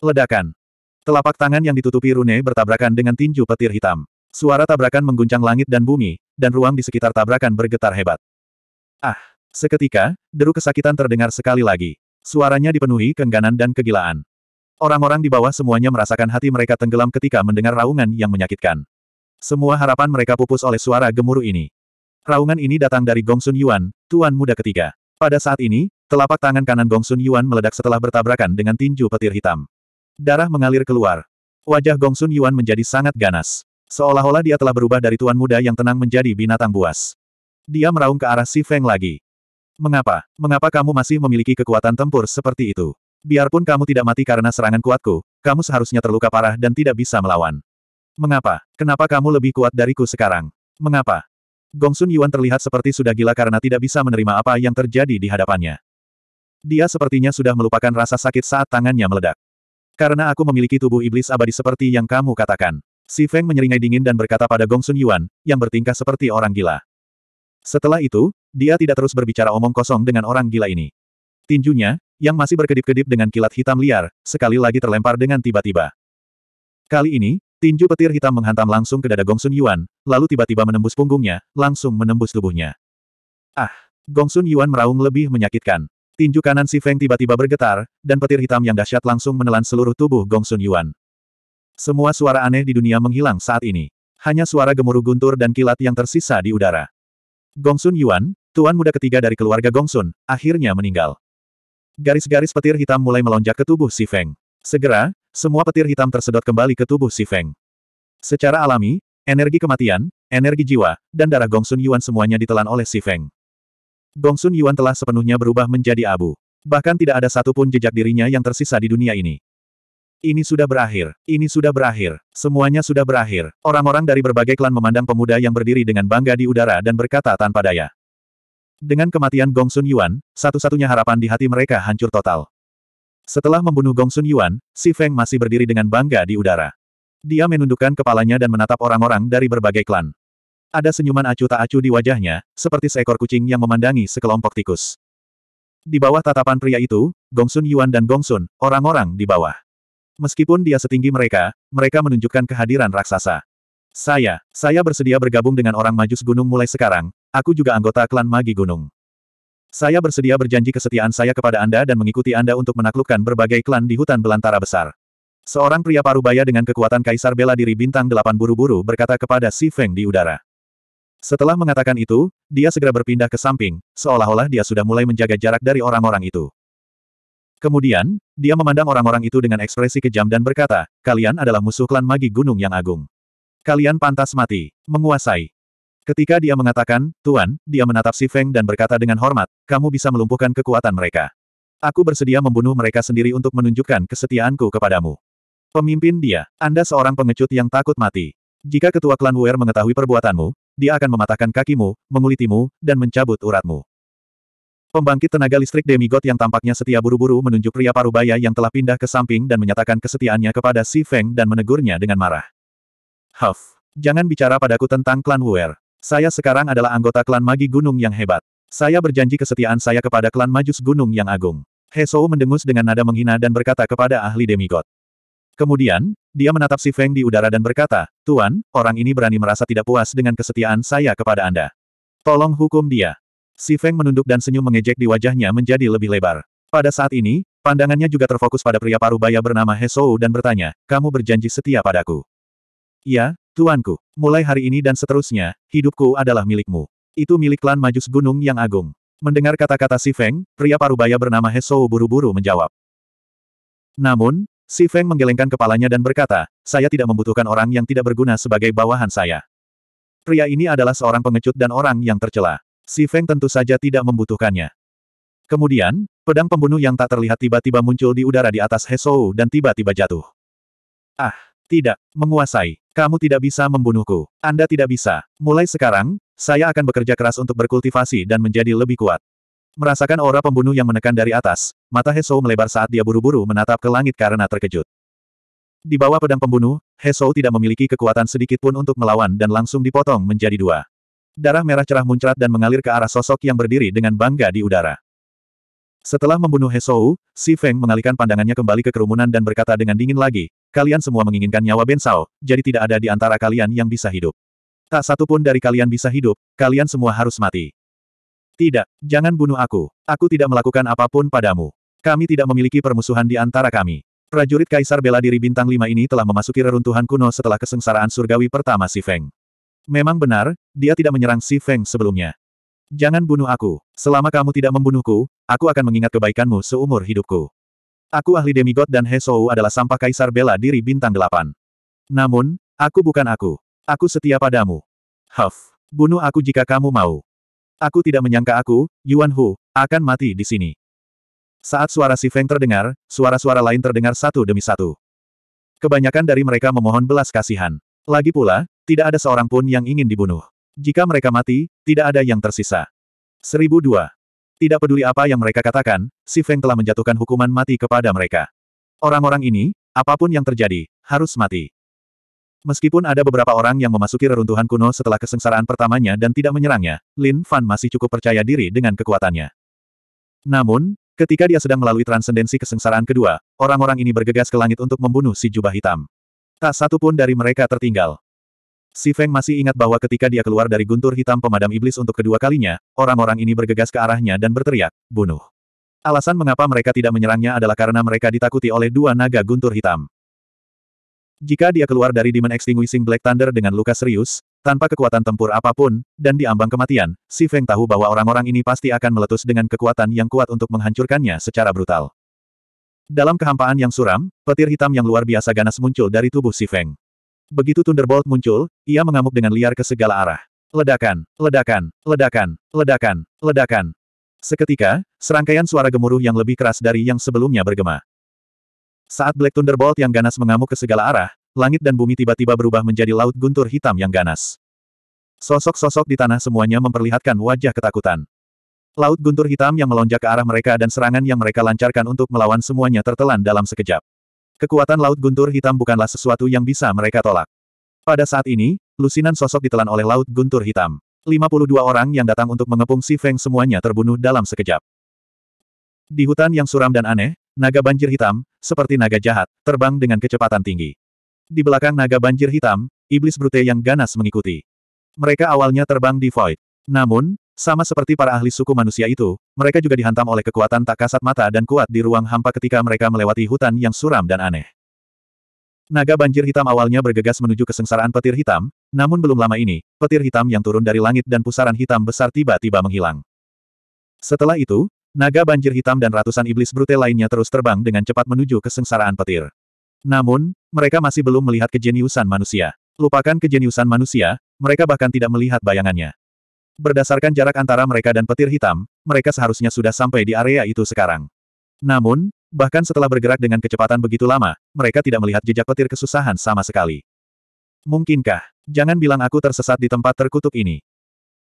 Ledakan. Telapak tangan yang ditutupi rune bertabrakan dengan tinju petir hitam. Suara tabrakan mengguncang langit dan bumi, dan ruang di sekitar tabrakan bergetar hebat. Ah! Seketika, deru kesakitan terdengar sekali lagi. Suaranya dipenuhi kengganan dan kegilaan. Orang-orang di bawah semuanya merasakan hati mereka tenggelam ketika mendengar raungan yang menyakitkan. Semua harapan mereka pupus oleh suara gemuruh ini. Raungan ini datang dari Gongsun Yuan, tuan muda ketiga. Pada saat ini, telapak tangan kanan Gongsun Yuan meledak setelah bertabrakan dengan tinju petir hitam. Darah mengalir keluar. Wajah Gongsun Yuan menjadi sangat ganas. Seolah-olah dia telah berubah dari tuan muda yang tenang menjadi binatang buas. Dia meraung ke arah si Feng lagi. Mengapa? Mengapa kamu masih memiliki kekuatan tempur seperti itu? Biarpun kamu tidak mati karena serangan kuatku, kamu seharusnya terluka parah dan tidak bisa melawan. Mengapa? Kenapa kamu lebih kuat dariku sekarang? Mengapa? Gongsun Yuan terlihat seperti sudah gila karena tidak bisa menerima apa yang terjadi di hadapannya. Dia sepertinya sudah melupakan rasa sakit saat tangannya meledak. Karena aku memiliki tubuh iblis abadi seperti yang kamu katakan. Si Feng menyeringai dingin dan berkata pada Gong Sun Yuan, yang bertingkah seperti orang gila. Setelah itu, dia tidak terus berbicara omong kosong dengan orang gila ini. Tinjunya, yang masih berkedip-kedip dengan kilat hitam liar, sekali lagi terlempar dengan tiba-tiba. Kali ini, tinju petir hitam menghantam langsung ke dada Gong Sun Yuan, lalu tiba-tiba menembus punggungnya, langsung menembus tubuhnya. Ah! Gong Sun Yuan meraung lebih menyakitkan. Tinju kanan si Feng tiba-tiba bergetar, dan petir hitam yang dahsyat langsung menelan seluruh tubuh Gong Sun Yuan. Semua suara aneh di dunia menghilang saat ini. Hanya suara gemuruh guntur dan kilat yang tersisa di udara. Gong Sun Yuan, tuan muda ketiga dari keluarga Gong Sun, akhirnya meninggal. Garis-garis petir hitam mulai melonjak ke tubuh si Feng. Segera, semua petir hitam tersedot kembali ke tubuh si Feng. Secara alami, energi kematian, energi jiwa, dan darah Gong Sun Yuan semuanya ditelan oleh si Feng. Gong Sun Yuan telah sepenuhnya berubah menjadi abu. Bahkan tidak ada satupun jejak dirinya yang tersisa di dunia ini. Ini sudah berakhir, ini sudah berakhir, semuanya sudah berakhir. Orang-orang dari berbagai klan memandang pemuda yang berdiri dengan bangga di udara dan berkata tanpa daya. Dengan kematian Gong Sun Yuan, satu-satunya harapan di hati mereka hancur total. Setelah membunuh Gong Sun Yuan, Si Feng masih berdiri dengan bangga di udara. Dia menundukkan kepalanya dan menatap orang-orang dari berbagai klan. Ada senyuman acuh tak acuh di wajahnya, seperti seekor kucing yang memandangi sekelompok tikus. Di bawah tatapan pria itu, Gongsun Yuan dan Gongsun, orang-orang di bawah. Meskipun dia setinggi mereka, mereka menunjukkan kehadiran raksasa. Saya, saya bersedia bergabung dengan orang majus gunung mulai sekarang, aku juga anggota klan magi gunung. Saya bersedia berjanji kesetiaan saya kepada Anda dan mengikuti Anda untuk menaklukkan berbagai klan di hutan belantara besar. Seorang pria parubaya dengan kekuatan kaisar bela diri bintang delapan buru-buru berkata kepada Si Feng di udara. Setelah mengatakan itu, dia segera berpindah ke samping, seolah-olah dia sudah mulai menjaga jarak dari orang-orang itu. Kemudian, dia memandang orang-orang itu dengan ekspresi kejam dan berkata, kalian adalah musuh klan magi gunung yang agung. Kalian pantas mati, menguasai. Ketika dia mengatakan, Tuan, dia menatap si Feng dan berkata dengan hormat, kamu bisa melumpuhkan kekuatan mereka. Aku bersedia membunuh mereka sendiri untuk menunjukkan kesetiaanku kepadamu. Pemimpin dia, Anda seorang pengecut yang takut mati. Jika ketua klan Wu'er mengetahui perbuatanmu, dia akan mematahkan kakimu, mengulitimu, dan mencabut uratmu. Pembangkit tenaga listrik demigod yang tampaknya setia buru-buru menunjuk pria parubaya yang telah pindah ke samping dan menyatakan kesetiaannya kepada Si Feng dan menegurnya dengan marah. Huff, jangan bicara padaku tentang klan Wuer. Saya sekarang adalah anggota klan Magi Gunung yang hebat. Saya berjanji kesetiaan saya kepada klan Majus Gunung yang agung. Hesou mendengus dengan nada menghina dan berkata kepada ahli demigod. Kemudian, dia menatap si Feng di udara dan berkata, Tuan, orang ini berani merasa tidak puas dengan kesetiaan saya kepada Anda. Tolong hukum dia. Si Feng menunduk dan senyum mengejek di wajahnya menjadi lebih lebar. Pada saat ini, pandangannya juga terfokus pada pria paruh baya bernama Hesou dan bertanya, kamu berjanji setia padaku. Ya, Tuanku, mulai hari ini dan seterusnya, hidupku adalah milikmu. Itu milik klan Majus Gunung yang agung. Mendengar kata-kata si Feng, pria parubaya bernama He Hesou buru-buru menjawab. Namun, Si Feng menggelengkan kepalanya dan berkata, saya tidak membutuhkan orang yang tidak berguna sebagai bawahan saya. Pria ini adalah seorang pengecut dan orang yang tercela. Si Feng tentu saja tidak membutuhkannya. Kemudian, pedang pembunuh yang tak terlihat tiba-tiba muncul di udara di atas Hesou dan tiba-tiba jatuh. Ah, tidak, menguasai. Kamu tidak bisa membunuhku. Anda tidak bisa. Mulai sekarang, saya akan bekerja keras untuk berkultivasi dan menjadi lebih kuat. Merasakan aura pembunuh yang menekan dari atas, mata Heso melebar saat dia buru-buru menatap ke langit karena terkejut. Di bawah pedang pembunuh, Heso tidak memiliki kekuatan sedikit pun untuk melawan dan langsung dipotong menjadi dua. Darah merah cerah muncrat dan mengalir ke arah sosok yang berdiri dengan bangga di udara. Setelah membunuh Hesou, Si Feng mengalihkan pandangannya kembali ke kerumunan dan berkata dengan dingin lagi, kalian semua menginginkan nyawa Ben Sao, jadi tidak ada di antara kalian yang bisa hidup. Tak satu pun dari kalian bisa hidup, kalian semua harus mati. Tidak, jangan bunuh aku. Aku tidak melakukan apapun padamu. Kami tidak memiliki permusuhan di antara kami. Prajurit Kaisar Bela Diri Bintang 5 ini telah memasuki reruntuhan kuno setelah kesengsaraan surgawi pertama Si Feng. Memang benar, dia tidak menyerang Si Feng sebelumnya. Jangan bunuh aku. Selama kamu tidak membunuhku, aku akan mengingat kebaikanmu seumur hidupku. Aku ahli demigod dan He Shou adalah sampah Kaisar Bela Diri Bintang 8. Namun, aku bukan aku. Aku setia padamu. Huff, bunuh aku jika kamu mau. Aku tidak menyangka aku, Yuan Hu, akan mati di sini. Saat suara Si Feng terdengar, suara-suara lain terdengar satu demi satu. Kebanyakan dari mereka memohon belas kasihan. Lagi pula, tidak ada seorang pun yang ingin dibunuh. Jika mereka mati, tidak ada yang tersisa. 1002. Tidak peduli apa yang mereka katakan, Si Feng telah menjatuhkan hukuman mati kepada mereka. Orang-orang ini, apapun yang terjadi, harus mati. Meskipun ada beberapa orang yang memasuki reruntuhan kuno setelah kesengsaraan pertamanya dan tidak menyerangnya, Lin Fan masih cukup percaya diri dengan kekuatannya. Namun, ketika dia sedang melalui transendensi kesengsaraan kedua, orang-orang ini bergegas ke langit untuk membunuh si jubah hitam. Tak satu pun dari mereka tertinggal. Si Feng masih ingat bahwa ketika dia keluar dari guntur hitam pemadam iblis untuk kedua kalinya, orang-orang ini bergegas ke arahnya dan berteriak, bunuh. Alasan mengapa mereka tidak menyerangnya adalah karena mereka ditakuti oleh dua naga guntur hitam. Jika dia keluar dari Demon Extinguishing Black Thunder dengan luka serius, tanpa kekuatan tempur apapun, dan diambang kematian, Si Feng tahu bahwa orang-orang ini pasti akan meletus dengan kekuatan yang kuat untuk menghancurkannya secara brutal. Dalam kehampaan yang suram, petir hitam yang luar biasa ganas muncul dari tubuh Si Feng. Begitu Thunderbolt muncul, ia mengamuk dengan liar ke segala arah. Ledakan, ledakan, ledakan, ledakan, ledakan. Seketika, serangkaian suara gemuruh yang lebih keras dari yang sebelumnya bergema. Saat Black Thunderbolt yang ganas mengamuk ke segala arah, langit dan bumi tiba-tiba berubah menjadi laut guntur hitam yang ganas. Sosok-sosok di tanah semuanya memperlihatkan wajah ketakutan. Laut guntur hitam yang melonjak ke arah mereka dan serangan yang mereka lancarkan untuk melawan semuanya tertelan dalam sekejap. Kekuatan laut guntur hitam bukanlah sesuatu yang bisa mereka tolak. Pada saat ini, lusinan sosok ditelan oleh laut guntur hitam. 52 orang yang datang untuk mengepung Si Feng semuanya terbunuh dalam sekejap. Di hutan yang suram dan aneh, Naga banjir hitam, seperti naga jahat, terbang dengan kecepatan tinggi. Di belakang naga banjir hitam, iblis brute yang ganas mengikuti. Mereka awalnya terbang di void. Namun, sama seperti para ahli suku manusia itu, mereka juga dihantam oleh kekuatan tak kasat mata dan kuat di ruang hampa ketika mereka melewati hutan yang suram dan aneh. Naga banjir hitam awalnya bergegas menuju kesengsaraan petir hitam, namun belum lama ini, petir hitam yang turun dari langit dan pusaran hitam besar tiba-tiba menghilang. Setelah itu, Naga banjir hitam dan ratusan iblis brute lainnya terus terbang dengan cepat menuju kesengsaraan petir. Namun, mereka masih belum melihat kejeniusan manusia. Lupakan kejeniusan manusia, mereka bahkan tidak melihat bayangannya. Berdasarkan jarak antara mereka dan petir hitam, mereka seharusnya sudah sampai di area itu sekarang. Namun, bahkan setelah bergerak dengan kecepatan begitu lama, mereka tidak melihat jejak petir kesusahan sama sekali. Mungkinkah? Jangan bilang aku tersesat di tempat terkutuk ini.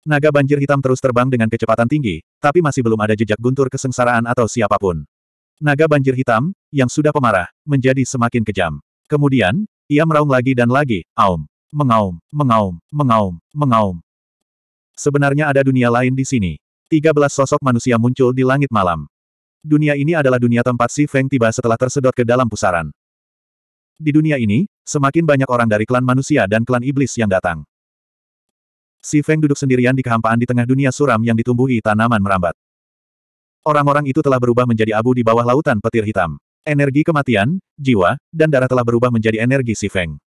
Naga banjir hitam terus terbang dengan kecepatan tinggi, tapi masih belum ada jejak guntur kesengsaraan atau siapapun. Naga banjir hitam, yang sudah pemarah, menjadi semakin kejam. Kemudian, ia meraung lagi dan lagi, aum, mengaum, mengaum, mengaum, mengaum. Sebenarnya ada dunia lain di sini. 13 sosok manusia muncul di langit malam. Dunia ini adalah dunia tempat Si Feng tiba setelah tersedot ke dalam pusaran. Di dunia ini, semakin banyak orang dari klan manusia dan klan iblis yang datang. Si Feng duduk sendirian di kehampaan di tengah dunia suram yang ditumbuhi tanaman merambat. Orang-orang itu telah berubah menjadi abu di bawah lautan petir hitam. Energi kematian, jiwa, dan darah telah berubah menjadi energi Si Feng.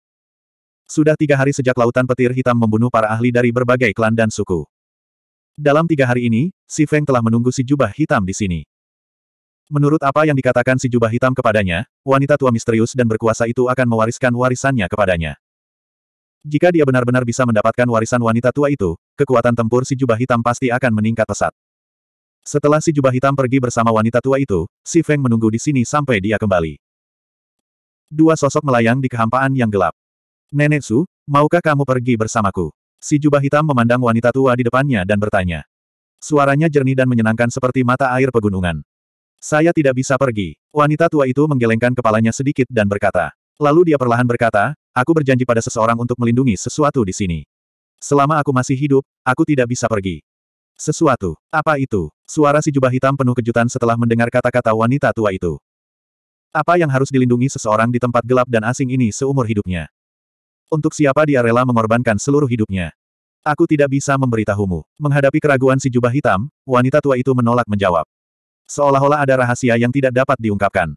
Sudah tiga hari sejak lautan petir hitam membunuh para ahli dari berbagai klan dan suku. Dalam tiga hari ini, Si Feng telah menunggu si jubah hitam di sini. Menurut apa yang dikatakan si jubah hitam kepadanya, wanita tua misterius dan berkuasa itu akan mewariskan warisannya kepadanya. Jika dia benar-benar bisa mendapatkan warisan wanita tua itu, kekuatan tempur si jubah hitam pasti akan meningkat pesat. Setelah si jubah hitam pergi bersama wanita tua itu, si Feng menunggu di sini sampai dia kembali. Dua sosok melayang di kehampaan yang gelap. Nenek Su, maukah kamu pergi bersamaku? Si jubah hitam memandang wanita tua di depannya dan bertanya. Suaranya jernih dan menyenangkan seperti mata air pegunungan. Saya tidak bisa pergi. Wanita tua itu menggelengkan kepalanya sedikit dan berkata. Lalu dia perlahan berkata, Aku berjanji pada seseorang untuk melindungi sesuatu di sini. Selama aku masih hidup, aku tidak bisa pergi. Sesuatu. Apa itu? Suara si jubah hitam penuh kejutan setelah mendengar kata-kata wanita tua itu. Apa yang harus dilindungi seseorang di tempat gelap dan asing ini seumur hidupnya? Untuk siapa dia rela mengorbankan seluruh hidupnya? Aku tidak bisa memberitahumu. Menghadapi keraguan si jubah hitam, wanita tua itu menolak menjawab. Seolah-olah ada rahasia yang tidak dapat diungkapkan.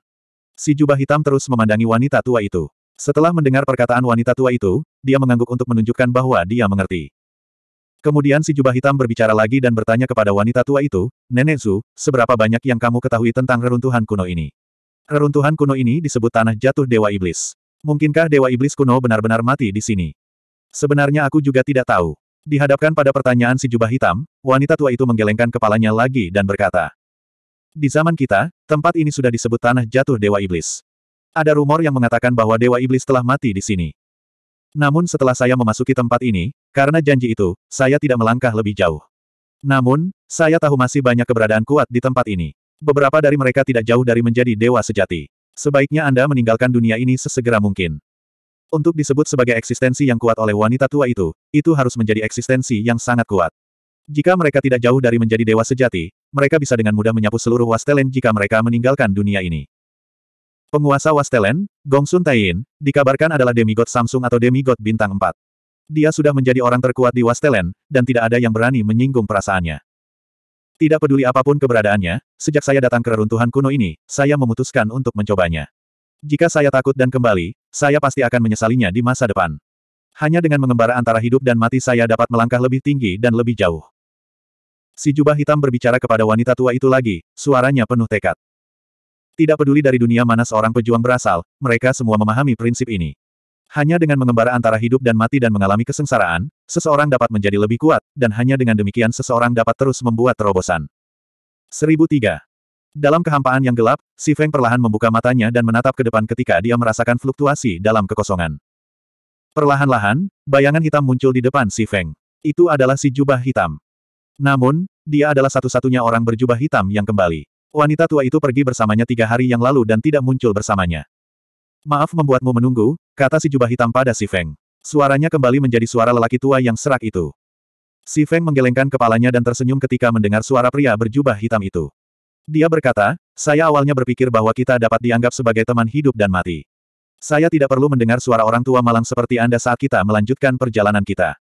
Si jubah hitam terus memandangi wanita tua itu. Setelah mendengar perkataan wanita tua itu, dia mengangguk untuk menunjukkan bahwa dia mengerti. Kemudian si jubah hitam berbicara lagi dan bertanya kepada wanita tua itu, Nenek Zhu, seberapa banyak yang kamu ketahui tentang reruntuhan kuno ini? Reruntuhan kuno ini disebut Tanah Jatuh Dewa Iblis. Mungkinkah Dewa Iblis kuno benar-benar mati di sini? Sebenarnya aku juga tidak tahu. Dihadapkan pada pertanyaan si jubah hitam, wanita tua itu menggelengkan kepalanya lagi dan berkata, Di zaman kita, tempat ini sudah disebut Tanah Jatuh Dewa Iblis. Ada rumor yang mengatakan bahwa Dewa Iblis telah mati di sini. Namun setelah saya memasuki tempat ini, karena janji itu, saya tidak melangkah lebih jauh. Namun, saya tahu masih banyak keberadaan kuat di tempat ini. Beberapa dari mereka tidak jauh dari menjadi dewa sejati. Sebaiknya Anda meninggalkan dunia ini sesegera mungkin. Untuk disebut sebagai eksistensi yang kuat oleh wanita tua itu, itu harus menjadi eksistensi yang sangat kuat. Jika mereka tidak jauh dari menjadi dewa sejati, mereka bisa dengan mudah menyapu seluruh wastelen jika mereka meninggalkan dunia ini. Penguasa Wastelen, Gong Sun Taiyin, dikabarkan adalah demigod Samsung atau demigod bintang 4. Dia sudah menjadi orang terkuat di Wastelen, dan tidak ada yang berani menyinggung perasaannya. Tidak peduli apapun keberadaannya, sejak saya datang ke reruntuhan kuno ini, saya memutuskan untuk mencobanya. Jika saya takut dan kembali, saya pasti akan menyesalinya di masa depan. Hanya dengan mengembara antara hidup dan mati saya dapat melangkah lebih tinggi dan lebih jauh. Si jubah hitam berbicara kepada wanita tua itu lagi, suaranya penuh tekad. Tidak peduli dari dunia mana seorang pejuang berasal, mereka semua memahami prinsip ini. Hanya dengan mengembara antara hidup dan mati dan mengalami kesengsaraan, seseorang dapat menjadi lebih kuat, dan hanya dengan demikian seseorang dapat terus membuat terobosan. 1003. Dalam kehampaan yang gelap, Si Feng perlahan membuka matanya dan menatap ke depan ketika dia merasakan fluktuasi dalam kekosongan. Perlahan-lahan, bayangan hitam muncul di depan Si Feng. Itu adalah si jubah hitam. Namun, dia adalah satu-satunya orang berjubah hitam yang kembali. Wanita tua itu pergi bersamanya tiga hari yang lalu dan tidak muncul bersamanya. Maaf membuatmu menunggu, kata si jubah hitam pada si Feng. Suaranya kembali menjadi suara lelaki tua yang serak itu. Si Feng menggelengkan kepalanya dan tersenyum ketika mendengar suara pria berjubah hitam itu. Dia berkata, saya awalnya berpikir bahwa kita dapat dianggap sebagai teman hidup dan mati. Saya tidak perlu mendengar suara orang tua malang seperti Anda saat kita melanjutkan perjalanan kita.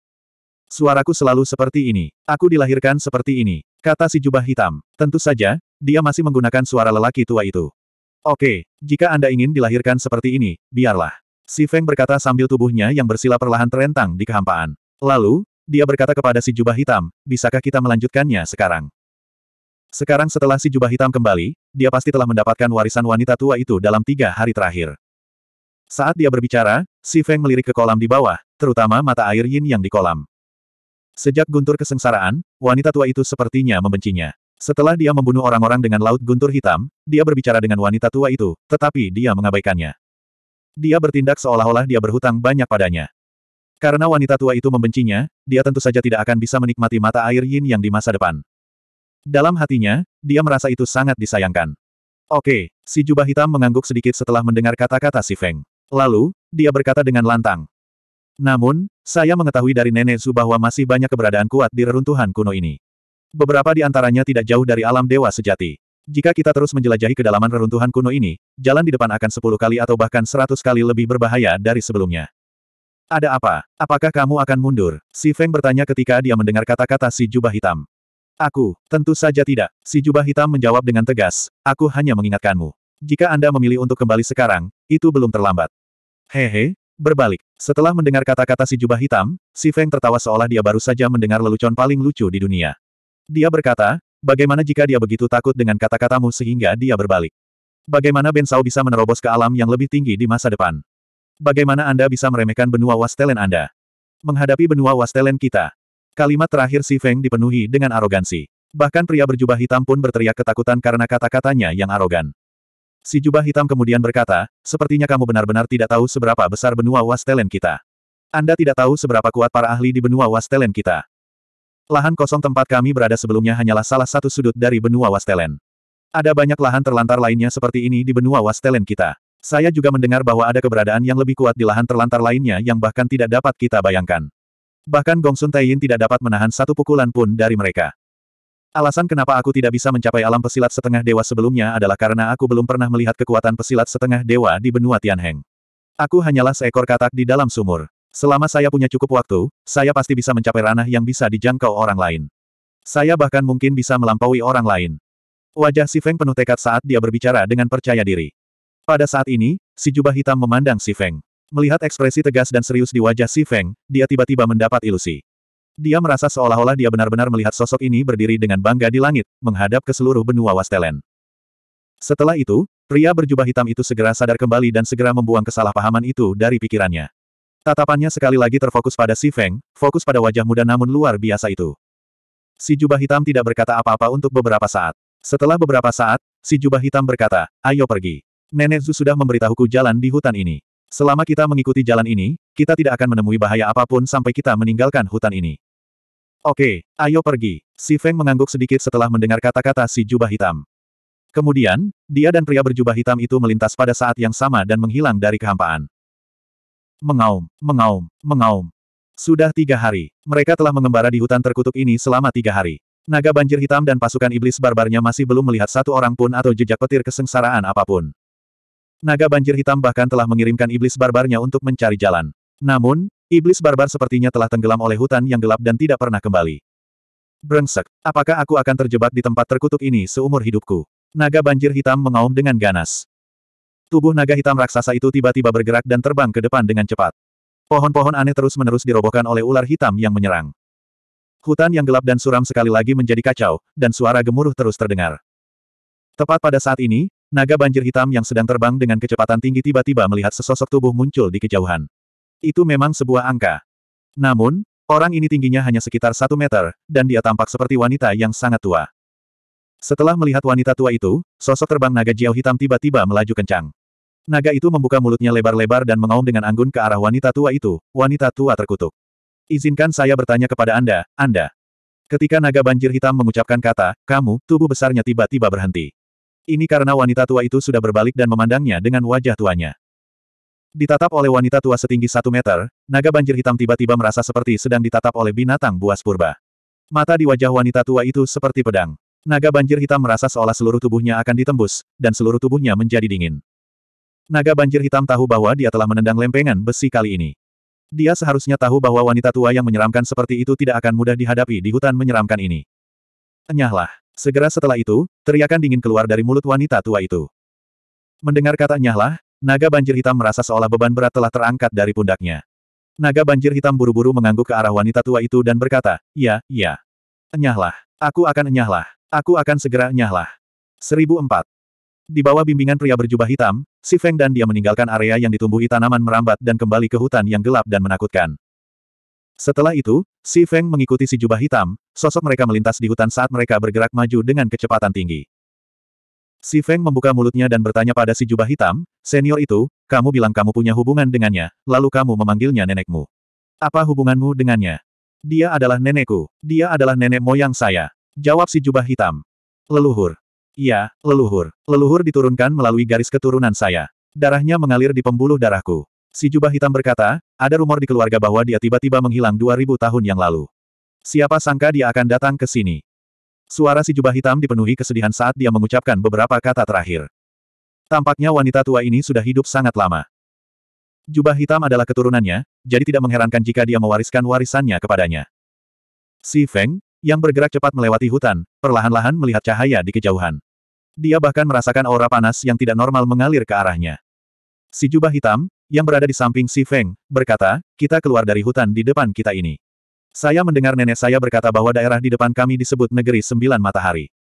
Suaraku selalu seperti ini. Aku dilahirkan seperti ini, kata si jubah hitam. Tentu saja, dia masih menggunakan suara lelaki tua itu. Oke, jika Anda ingin dilahirkan seperti ini, biarlah. Si Feng berkata sambil tubuhnya yang bersila perlahan terentang di kehampaan. Lalu, dia berkata kepada si jubah hitam, bisakah kita melanjutkannya sekarang? Sekarang setelah si jubah hitam kembali, dia pasti telah mendapatkan warisan wanita tua itu dalam tiga hari terakhir. Saat dia berbicara, si Feng melirik ke kolam di bawah, terutama mata air yin yang di kolam. Sejak guntur kesengsaraan, wanita tua itu sepertinya membencinya. Setelah dia membunuh orang-orang dengan laut guntur hitam, dia berbicara dengan wanita tua itu, tetapi dia mengabaikannya. Dia bertindak seolah-olah dia berhutang banyak padanya. Karena wanita tua itu membencinya, dia tentu saja tidak akan bisa menikmati mata air yin yang di masa depan. Dalam hatinya, dia merasa itu sangat disayangkan. Oke, si jubah hitam mengangguk sedikit setelah mendengar kata-kata si Feng. Lalu, dia berkata dengan lantang. Namun, saya mengetahui dari nenek Su bahwa masih banyak keberadaan kuat di reruntuhan kuno ini. Beberapa di antaranya tidak jauh dari alam dewa sejati. Jika kita terus menjelajahi kedalaman reruntuhan kuno ini, jalan di depan akan sepuluh kali atau bahkan seratus kali lebih berbahaya dari sebelumnya. Ada apa? Apakah kamu akan mundur? Si Feng bertanya ketika dia mendengar kata-kata si jubah hitam. Aku, tentu saja tidak. Si jubah hitam menjawab dengan tegas, aku hanya mengingatkanmu. Jika Anda memilih untuk kembali sekarang, itu belum terlambat. Hehe, berbalik. Setelah mendengar kata-kata si jubah hitam, si Feng tertawa seolah dia baru saja mendengar lelucon paling lucu di dunia. Dia berkata, bagaimana jika dia begitu takut dengan kata-katamu sehingga dia berbalik? Bagaimana Ben Sao bisa menerobos ke alam yang lebih tinggi di masa depan? Bagaimana Anda bisa meremehkan benua wastelen Anda? Menghadapi benua wastelen kita. Kalimat terakhir Si Feng dipenuhi dengan arogansi. Bahkan pria berjubah hitam pun berteriak ketakutan karena kata-katanya yang arogan. Si jubah hitam kemudian berkata, sepertinya kamu benar-benar tidak tahu seberapa besar benua wastelen kita. Anda tidak tahu seberapa kuat para ahli di benua wastelen kita. Lahan kosong tempat kami berada sebelumnya hanyalah salah satu sudut dari benua Wastelen. Ada banyak lahan terlantar lainnya seperti ini di benua Wastelen kita. Saya juga mendengar bahwa ada keberadaan yang lebih kuat di lahan terlantar lainnya yang bahkan tidak dapat kita bayangkan. Bahkan Gongsun Taiyin tidak dapat menahan satu pukulan pun dari mereka. Alasan kenapa aku tidak bisa mencapai alam pesilat setengah dewa sebelumnya adalah karena aku belum pernah melihat kekuatan pesilat setengah dewa di benua Tianheng. Aku hanyalah seekor katak di dalam sumur. Selama saya punya cukup waktu, saya pasti bisa mencapai ranah yang bisa dijangkau orang lain. Saya bahkan mungkin bisa melampaui orang lain. Wajah si Feng penuh tekad saat dia berbicara dengan percaya diri. Pada saat ini, si jubah hitam memandang si Feng. Melihat ekspresi tegas dan serius di wajah si Feng, dia tiba-tiba mendapat ilusi. Dia merasa seolah-olah dia benar-benar melihat sosok ini berdiri dengan bangga di langit, menghadap ke seluruh benua Wastelen. Setelah itu, pria berjubah hitam itu segera sadar kembali dan segera membuang kesalahpahaman itu dari pikirannya. Tatapannya sekali lagi terfokus pada Si Feng, fokus pada wajah muda namun luar biasa itu. Si jubah hitam tidak berkata apa-apa untuk beberapa saat. Setelah beberapa saat, si jubah hitam berkata, ayo pergi. Nenek Zu sudah memberitahuku jalan di hutan ini. Selama kita mengikuti jalan ini, kita tidak akan menemui bahaya apapun sampai kita meninggalkan hutan ini. Oke, ayo pergi. Si Feng mengangguk sedikit setelah mendengar kata-kata si jubah hitam. Kemudian, dia dan pria berjubah hitam itu melintas pada saat yang sama dan menghilang dari kehampaan. Mengaum, mengaum, mengaum. Sudah tiga hari, mereka telah mengembara di hutan terkutuk ini selama tiga hari. Naga banjir hitam dan pasukan iblis barbarnya masih belum melihat satu orang pun atau jejak petir kesengsaraan apapun. Naga banjir hitam bahkan telah mengirimkan iblis barbarnya untuk mencari jalan. Namun, iblis barbar sepertinya telah tenggelam oleh hutan yang gelap dan tidak pernah kembali. Brengsek, apakah aku akan terjebak di tempat terkutuk ini seumur hidupku? Naga banjir hitam mengaum dengan ganas. Tubuh naga hitam raksasa itu tiba-tiba bergerak dan terbang ke depan dengan cepat. Pohon-pohon aneh terus-menerus dirobohkan oleh ular hitam yang menyerang. Hutan yang gelap dan suram sekali lagi menjadi kacau, dan suara gemuruh terus terdengar. Tepat pada saat ini, naga banjir hitam yang sedang terbang dengan kecepatan tinggi tiba-tiba melihat sesosok tubuh muncul di kejauhan. Itu memang sebuah angka. Namun, orang ini tingginya hanya sekitar satu meter, dan dia tampak seperti wanita yang sangat tua. Setelah melihat wanita tua itu, sosok terbang naga Jiao hitam tiba-tiba melaju kencang. Naga itu membuka mulutnya lebar-lebar dan mengaum dengan anggun ke arah wanita tua itu, wanita tua terkutuk. Izinkan saya bertanya kepada Anda, Anda. Ketika naga banjir hitam mengucapkan kata, kamu, tubuh besarnya tiba-tiba berhenti. Ini karena wanita tua itu sudah berbalik dan memandangnya dengan wajah tuanya. Ditatap oleh wanita tua setinggi satu meter, naga banjir hitam tiba-tiba merasa seperti sedang ditatap oleh binatang buas purba. Mata di wajah wanita tua itu seperti pedang. Naga banjir hitam merasa seolah seluruh tubuhnya akan ditembus, dan seluruh tubuhnya menjadi dingin. Naga banjir hitam tahu bahwa dia telah menendang lempengan besi kali ini. Dia seharusnya tahu bahwa wanita tua yang menyeramkan seperti itu tidak akan mudah dihadapi di hutan menyeramkan ini. Enyahlah. Segera setelah itu, teriakan dingin keluar dari mulut wanita tua itu. Mendengar kata nyahlah, naga banjir hitam merasa seolah beban berat telah terangkat dari pundaknya. Naga banjir hitam buru-buru mengangguk ke arah wanita tua itu dan berkata, Ya, ya. Enyahlah. Aku akan enyahlah. Aku akan segera nyahlah. 1004. Di bawah bimbingan pria berjubah hitam, si Feng dan dia meninggalkan area yang ditumbuhi tanaman merambat dan kembali ke hutan yang gelap dan menakutkan. Setelah itu, si Feng mengikuti si jubah hitam, sosok mereka melintas di hutan saat mereka bergerak maju dengan kecepatan tinggi. Si Feng membuka mulutnya dan bertanya pada si jubah hitam, senior itu, kamu bilang kamu punya hubungan dengannya, lalu kamu memanggilnya nenekmu. Apa hubunganmu dengannya? Dia adalah nenekku, dia adalah nenek moyang saya. Jawab si jubah hitam. Leluhur. Iya, leluhur. Leluhur diturunkan melalui garis keturunan saya. Darahnya mengalir di pembuluh darahku. Si jubah hitam berkata, ada rumor di keluarga bahwa dia tiba-tiba menghilang 2000 tahun yang lalu. Siapa sangka dia akan datang ke sini? Suara si jubah hitam dipenuhi kesedihan saat dia mengucapkan beberapa kata terakhir. Tampaknya wanita tua ini sudah hidup sangat lama. Jubah hitam adalah keturunannya, jadi tidak mengherankan jika dia mewariskan warisannya kepadanya. Si Feng, yang bergerak cepat melewati hutan, perlahan-lahan melihat cahaya di kejauhan. Dia bahkan merasakan aura panas yang tidak normal mengalir ke arahnya. Si jubah hitam, yang berada di samping Si Feng, berkata, kita keluar dari hutan di depan kita ini. Saya mendengar nenek saya berkata bahwa daerah di depan kami disebut negeri sembilan matahari.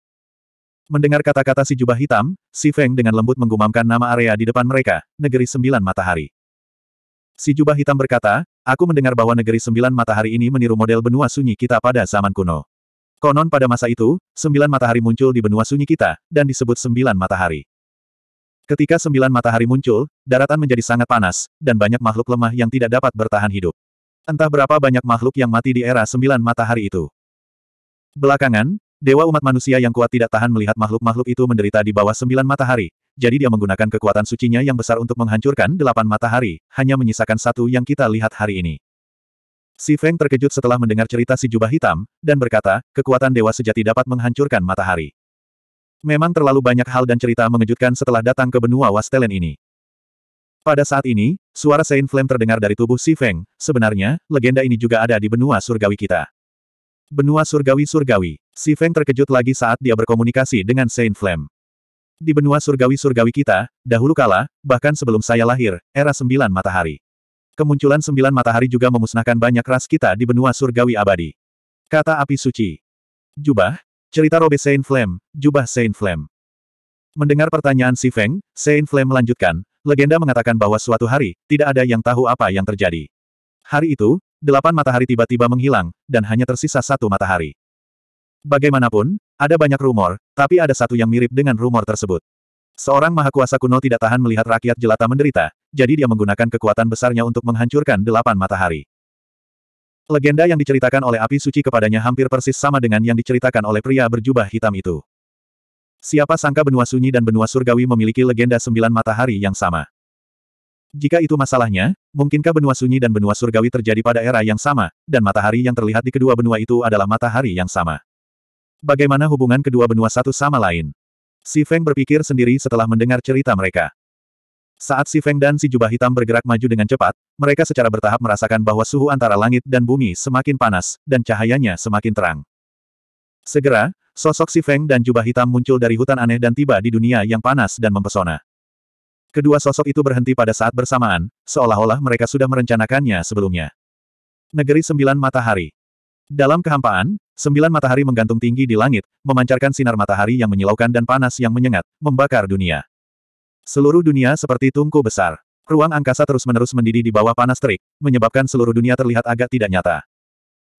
Mendengar kata-kata si jubah hitam, Si Feng dengan lembut menggumamkan nama area di depan mereka, negeri sembilan matahari. Si jubah hitam berkata, aku mendengar bahwa negeri sembilan matahari ini meniru model benua sunyi kita pada zaman kuno. Konon pada masa itu, sembilan matahari muncul di benua sunyi kita, dan disebut sembilan matahari. Ketika sembilan matahari muncul, daratan menjadi sangat panas, dan banyak makhluk lemah yang tidak dapat bertahan hidup. Entah berapa banyak makhluk yang mati di era sembilan matahari itu. Belakangan, dewa umat manusia yang kuat tidak tahan melihat makhluk-makhluk itu menderita di bawah sembilan matahari, jadi dia menggunakan kekuatan sucinya yang besar untuk menghancurkan delapan matahari, hanya menyisakan satu yang kita lihat hari ini. Si Feng terkejut setelah mendengar cerita si jubah hitam, dan berkata, kekuatan dewa sejati dapat menghancurkan matahari. Memang terlalu banyak hal dan cerita mengejutkan setelah datang ke benua Wastelen ini. Pada saat ini, suara Saint Flame terdengar dari tubuh Si Feng, sebenarnya, legenda ini juga ada di benua surgawi kita. Benua surgawi-surgawi, Si Feng terkejut lagi saat dia berkomunikasi dengan Saint Flame. Di benua surgawi-surgawi kita, dahulu kala, bahkan sebelum saya lahir, era sembilan matahari. Kemunculan sembilan matahari juga memusnahkan banyak ras kita di benua surgawi abadi. Kata api suci. Jubah? Cerita Robe Saint Flame, Jubah Saint Flame. Mendengar pertanyaan si Feng, Saint Flame melanjutkan, legenda mengatakan bahwa suatu hari, tidak ada yang tahu apa yang terjadi. Hari itu, delapan matahari tiba-tiba menghilang, dan hanya tersisa satu matahari. Bagaimanapun, ada banyak rumor, tapi ada satu yang mirip dengan rumor tersebut. Seorang mahakuasa kuno tidak tahan melihat rakyat jelata menderita, jadi dia menggunakan kekuatan besarnya untuk menghancurkan delapan matahari. Legenda yang diceritakan oleh api suci kepadanya hampir persis sama dengan yang diceritakan oleh pria berjubah hitam itu. Siapa sangka benua sunyi dan benua surgawi memiliki legenda sembilan matahari yang sama. Jika itu masalahnya, mungkinkah benua sunyi dan benua surgawi terjadi pada era yang sama, dan matahari yang terlihat di kedua benua itu adalah matahari yang sama? Bagaimana hubungan kedua benua satu sama lain? Si Feng berpikir sendiri setelah mendengar cerita mereka. Saat Si Feng dan si jubah hitam bergerak maju dengan cepat, mereka secara bertahap merasakan bahwa suhu antara langit dan bumi semakin panas, dan cahayanya semakin terang. Segera, sosok Si Feng dan jubah hitam muncul dari hutan aneh dan tiba di dunia yang panas dan mempesona. Kedua sosok itu berhenti pada saat bersamaan, seolah-olah mereka sudah merencanakannya sebelumnya. Negeri Sembilan Matahari Dalam kehampaan, Sembilan matahari menggantung tinggi di langit, memancarkan sinar matahari yang menyilaukan dan panas yang menyengat, membakar dunia. Seluruh dunia seperti tungku besar. Ruang angkasa terus-menerus mendidih di bawah panas terik, menyebabkan seluruh dunia terlihat agak tidak nyata.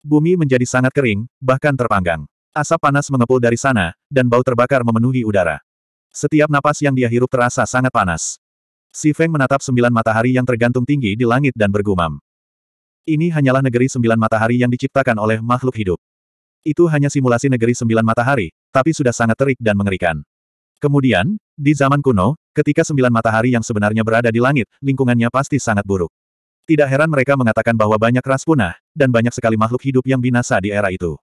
Bumi menjadi sangat kering, bahkan terpanggang. Asap panas mengepul dari sana, dan bau terbakar memenuhi udara. Setiap napas yang dia hirup terasa sangat panas. Si Feng menatap sembilan matahari yang tergantung tinggi di langit dan bergumam. Ini hanyalah negeri sembilan matahari yang diciptakan oleh makhluk hidup. Itu hanya simulasi negeri sembilan matahari, tapi sudah sangat terik dan mengerikan. Kemudian, di zaman kuno, ketika sembilan matahari yang sebenarnya berada di langit, lingkungannya pasti sangat buruk. Tidak heran mereka mengatakan bahwa banyak ras punah, dan banyak sekali makhluk hidup yang binasa di era itu.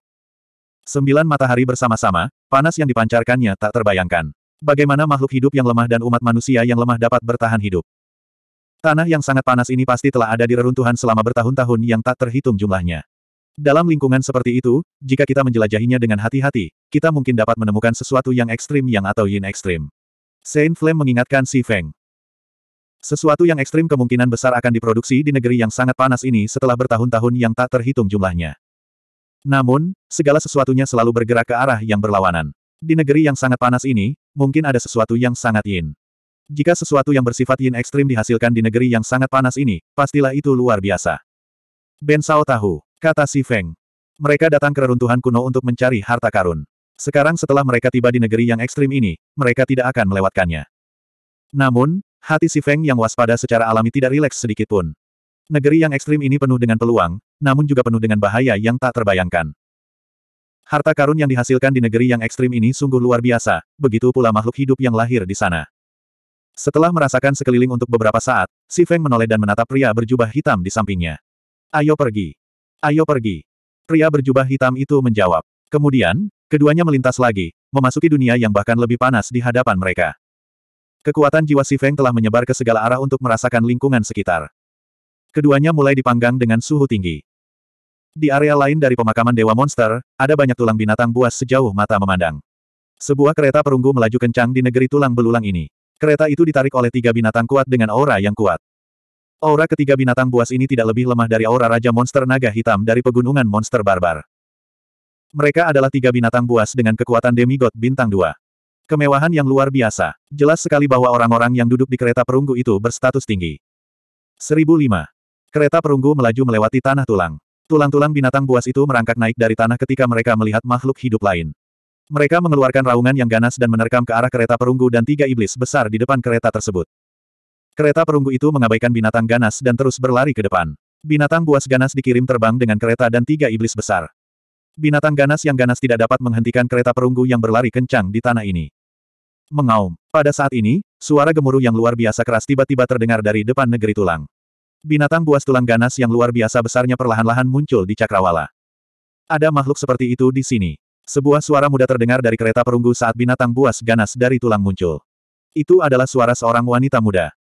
Sembilan matahari bersama-sama, panas yang dipancarkannya tak terbayangkan. Bagaimana makhluk hidup yang lemah dan umat manusia yang lemah dapat bertahan hidup. Tanah yang sangat panas ini pasti telah ada di reruntuhan selama bertahun-tahun yang tak terhitung jumlahnya. Dalam lingkungan seperti itu, jika kita menjelajahinya dengan hati-hati, kita mungkin dapat menemukan sesuatu yang ekstrim yang atau yin ekstrim. Saint Flame mengingatkan Si Feng. Sesuatu yang ekstrim kemungkinan besar akan diproduksi di negeri yang sangat panas ini setelah bertahun-tahun yang tak terhitung jumlahnya. Namun, segala sesuatunya selalu bergerak ke arah yang berlawanan. Di negeri yang sangat panas ini, mungkin ada sesuatu yang sangat yin. Jika sesuatu yang bersifat yin ekstrim dihasilkan di negeri yang sangat panas ini, pastilah itu luar biasa. Ben Sao tahu. Kata Si Feng. Mereka datang ke reruntuhan kuno untuk mencari harta karun. Sekarang setelah mereka tiba di negeri yang ekstrim ini, mereka tidak akan melewatkannya. Namun, hati Si Feng yang waspada secara alami tidak rileks sedikitpun. Negeri yang ekstrim ini penuh dengan peluang, namun juga penuh dengan bahaya yang tak terbayangkan. Harta karun yang dihasilkan di negeri yang ekstrim ini sungguh luar biasa, begitu pula makhluk hidup yang lahir di sana. Setelah merasakan sekeliling untuk beberapa saat, Si Feng menoleh dan menatap pria berjubah hitam di sampingnya. Ayo pergi. Ayo pergi. Pria berjubah hitam itu menjawab. Kemudian, keduanya melintas lagi, memasuki dunia yang bahkan lebih panas di hadapan mereka. Kekuatan jiwa Si Feng telah menyebar ke segala arah untuk merasakan lingkungan sekitar. Keduanya mulai dipanggang dengan suhu tinggi. Di area lain dari pemakaman Dewa Monster, ada banyak tulang binatang buas sejauh mata memandang. Sebuah kereta perunggu melaju kencang di negeri tulang belulang ini. Kereta itu ditarik oleh tiga binatang kuat dengan aura yang kuat. Aura ketiga binatang buas ini tidak lebih lemah dari aura Raja Monster Naga Hitam dari Pegunungan Monster Barbar. Mereka adalah tiga binatang buas dengan kekuatan demigod bintang dua. Kemewahan yang luar biasa. Jelas sekali bahwa orang-orang yang duduk di kereta perunggu itu berstatus tinggi. 1005. Kereta perunggu melaju melewati tanah tulang. Tulang-tulang binatang buas itu merangkak naik dari tanah ketika mereka melihat makhluk hidup lain. Mereka mengeluarkan raungan yang ganas dan menerkam ke arah kereta perunggu dan tiga iblis besar di depan kereta tersebut. Kereta perunggu itu mengabaikan binatang ganas dan terus berlari ke depan. Binatang buas ganas dikirim terbang dengan kereta dan tiga iblis besar. Binatang ganas yang ganas tidak dapat menghentikan kereta perunggu yang berlari kencang di tanah ini. Mengaum. Pada saat ini, suara gemuruh yang luar biasa keras tiba-tiba terdengar dari depan negeri tulang. Binatang buas tulang ganas yang luar biasa besarnya perlahan-lahan muncul di cakrawala. Ada makhluk seperti itu di sini. Sebuah suara muda terdengar dari kereta perunggu saat binatang buas ganas dari tulang muncul. Itu adalah suara seorang wanita muda.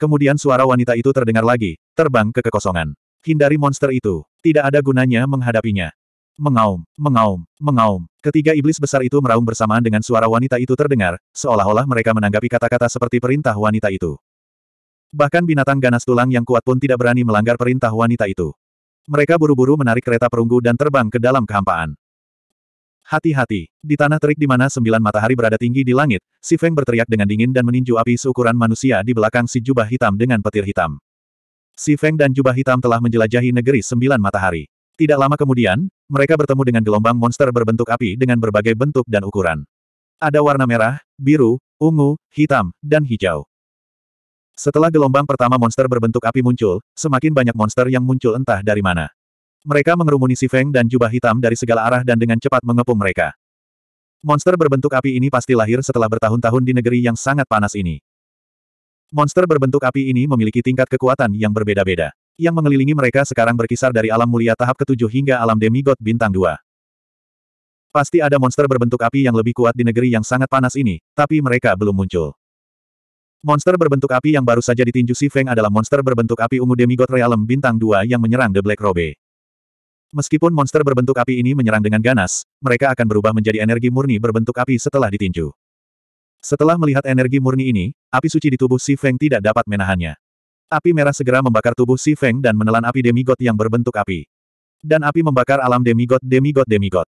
Kemudian suara wanita itu terdengar lagi, terbang ke kekosongan. Hindari monster itu. Tidak ada gunanya menghadapinya. Mengaum, mengaum, mengaum. Ketiga iblis besar itu meraung bersamaan dengan suara wanita itu terdengar, seolah-olah mereka menanggapi kata-kata seperti perintah wanita itu. Bahkan binatang ganas tulang yang kuat pun tidak berani melanggar perintah wanita itu. Mereka buru-buru menarik kereta perunggu dan terbang ke dalam kehampaan. Hati-hati, di tanah terik di mana sembilan matahari berada tinggi di langit, si Feng berteriak dengan dingin dan meninju api seukuran manusia di belakang si jubah hitam dengan petir hitam. Si Feng dan jubah hitam telah menjelajahi negeri sembilan matahari. Tidak lama kemudian, mereka bertemu dengan gelombang monster berbentuk api dengan berbagai bentuk dan ukuran. Ada warna merah, biru, ungu, hitam, dan hijau. Setelah gelombang pertama monster berbentuk api muncul, semakin banyak monster yang muncul entah dari mana. Mereka mengerumuni si Feng dan jubah hitam dari segala arah dan dengan cepat mengepung mereka. Monster berbentuk api ini pasti lahir setelah bertahun-tahun di negeri yang sangat panas ini. Monster berbentuk api ini memiliki tingkat kekuatan yang berbeda-beda. Yang mengelilingi mereka sekarang berkisar dari alam mulia tahap ketujuh hingga alam demigod bintang Dua. Pasti ada monster berbentuk api yang lebih kuat di negeri yang sangat panas ini, tapi mereka belum muncul. Monster berbentuk api yang baru saja ditinju Si Feng adalah monster berbentuk api ungu demigod realem bintang Dua yang menyerang The Black Robe. Meskipun monster berbentuk api ini menyerang dengan ganas, mereka akan berubah menjadi energi murni berbentuk api setelah ditinju. Setelah melihat energi murni ini, api suci di tubuh Si Feng tidak dapat menahannya. Api merah segera membakar tubuh Si Feng dan menelan api demigod yang berbentuk api. Dan api membakar alam demigod demigod demigod.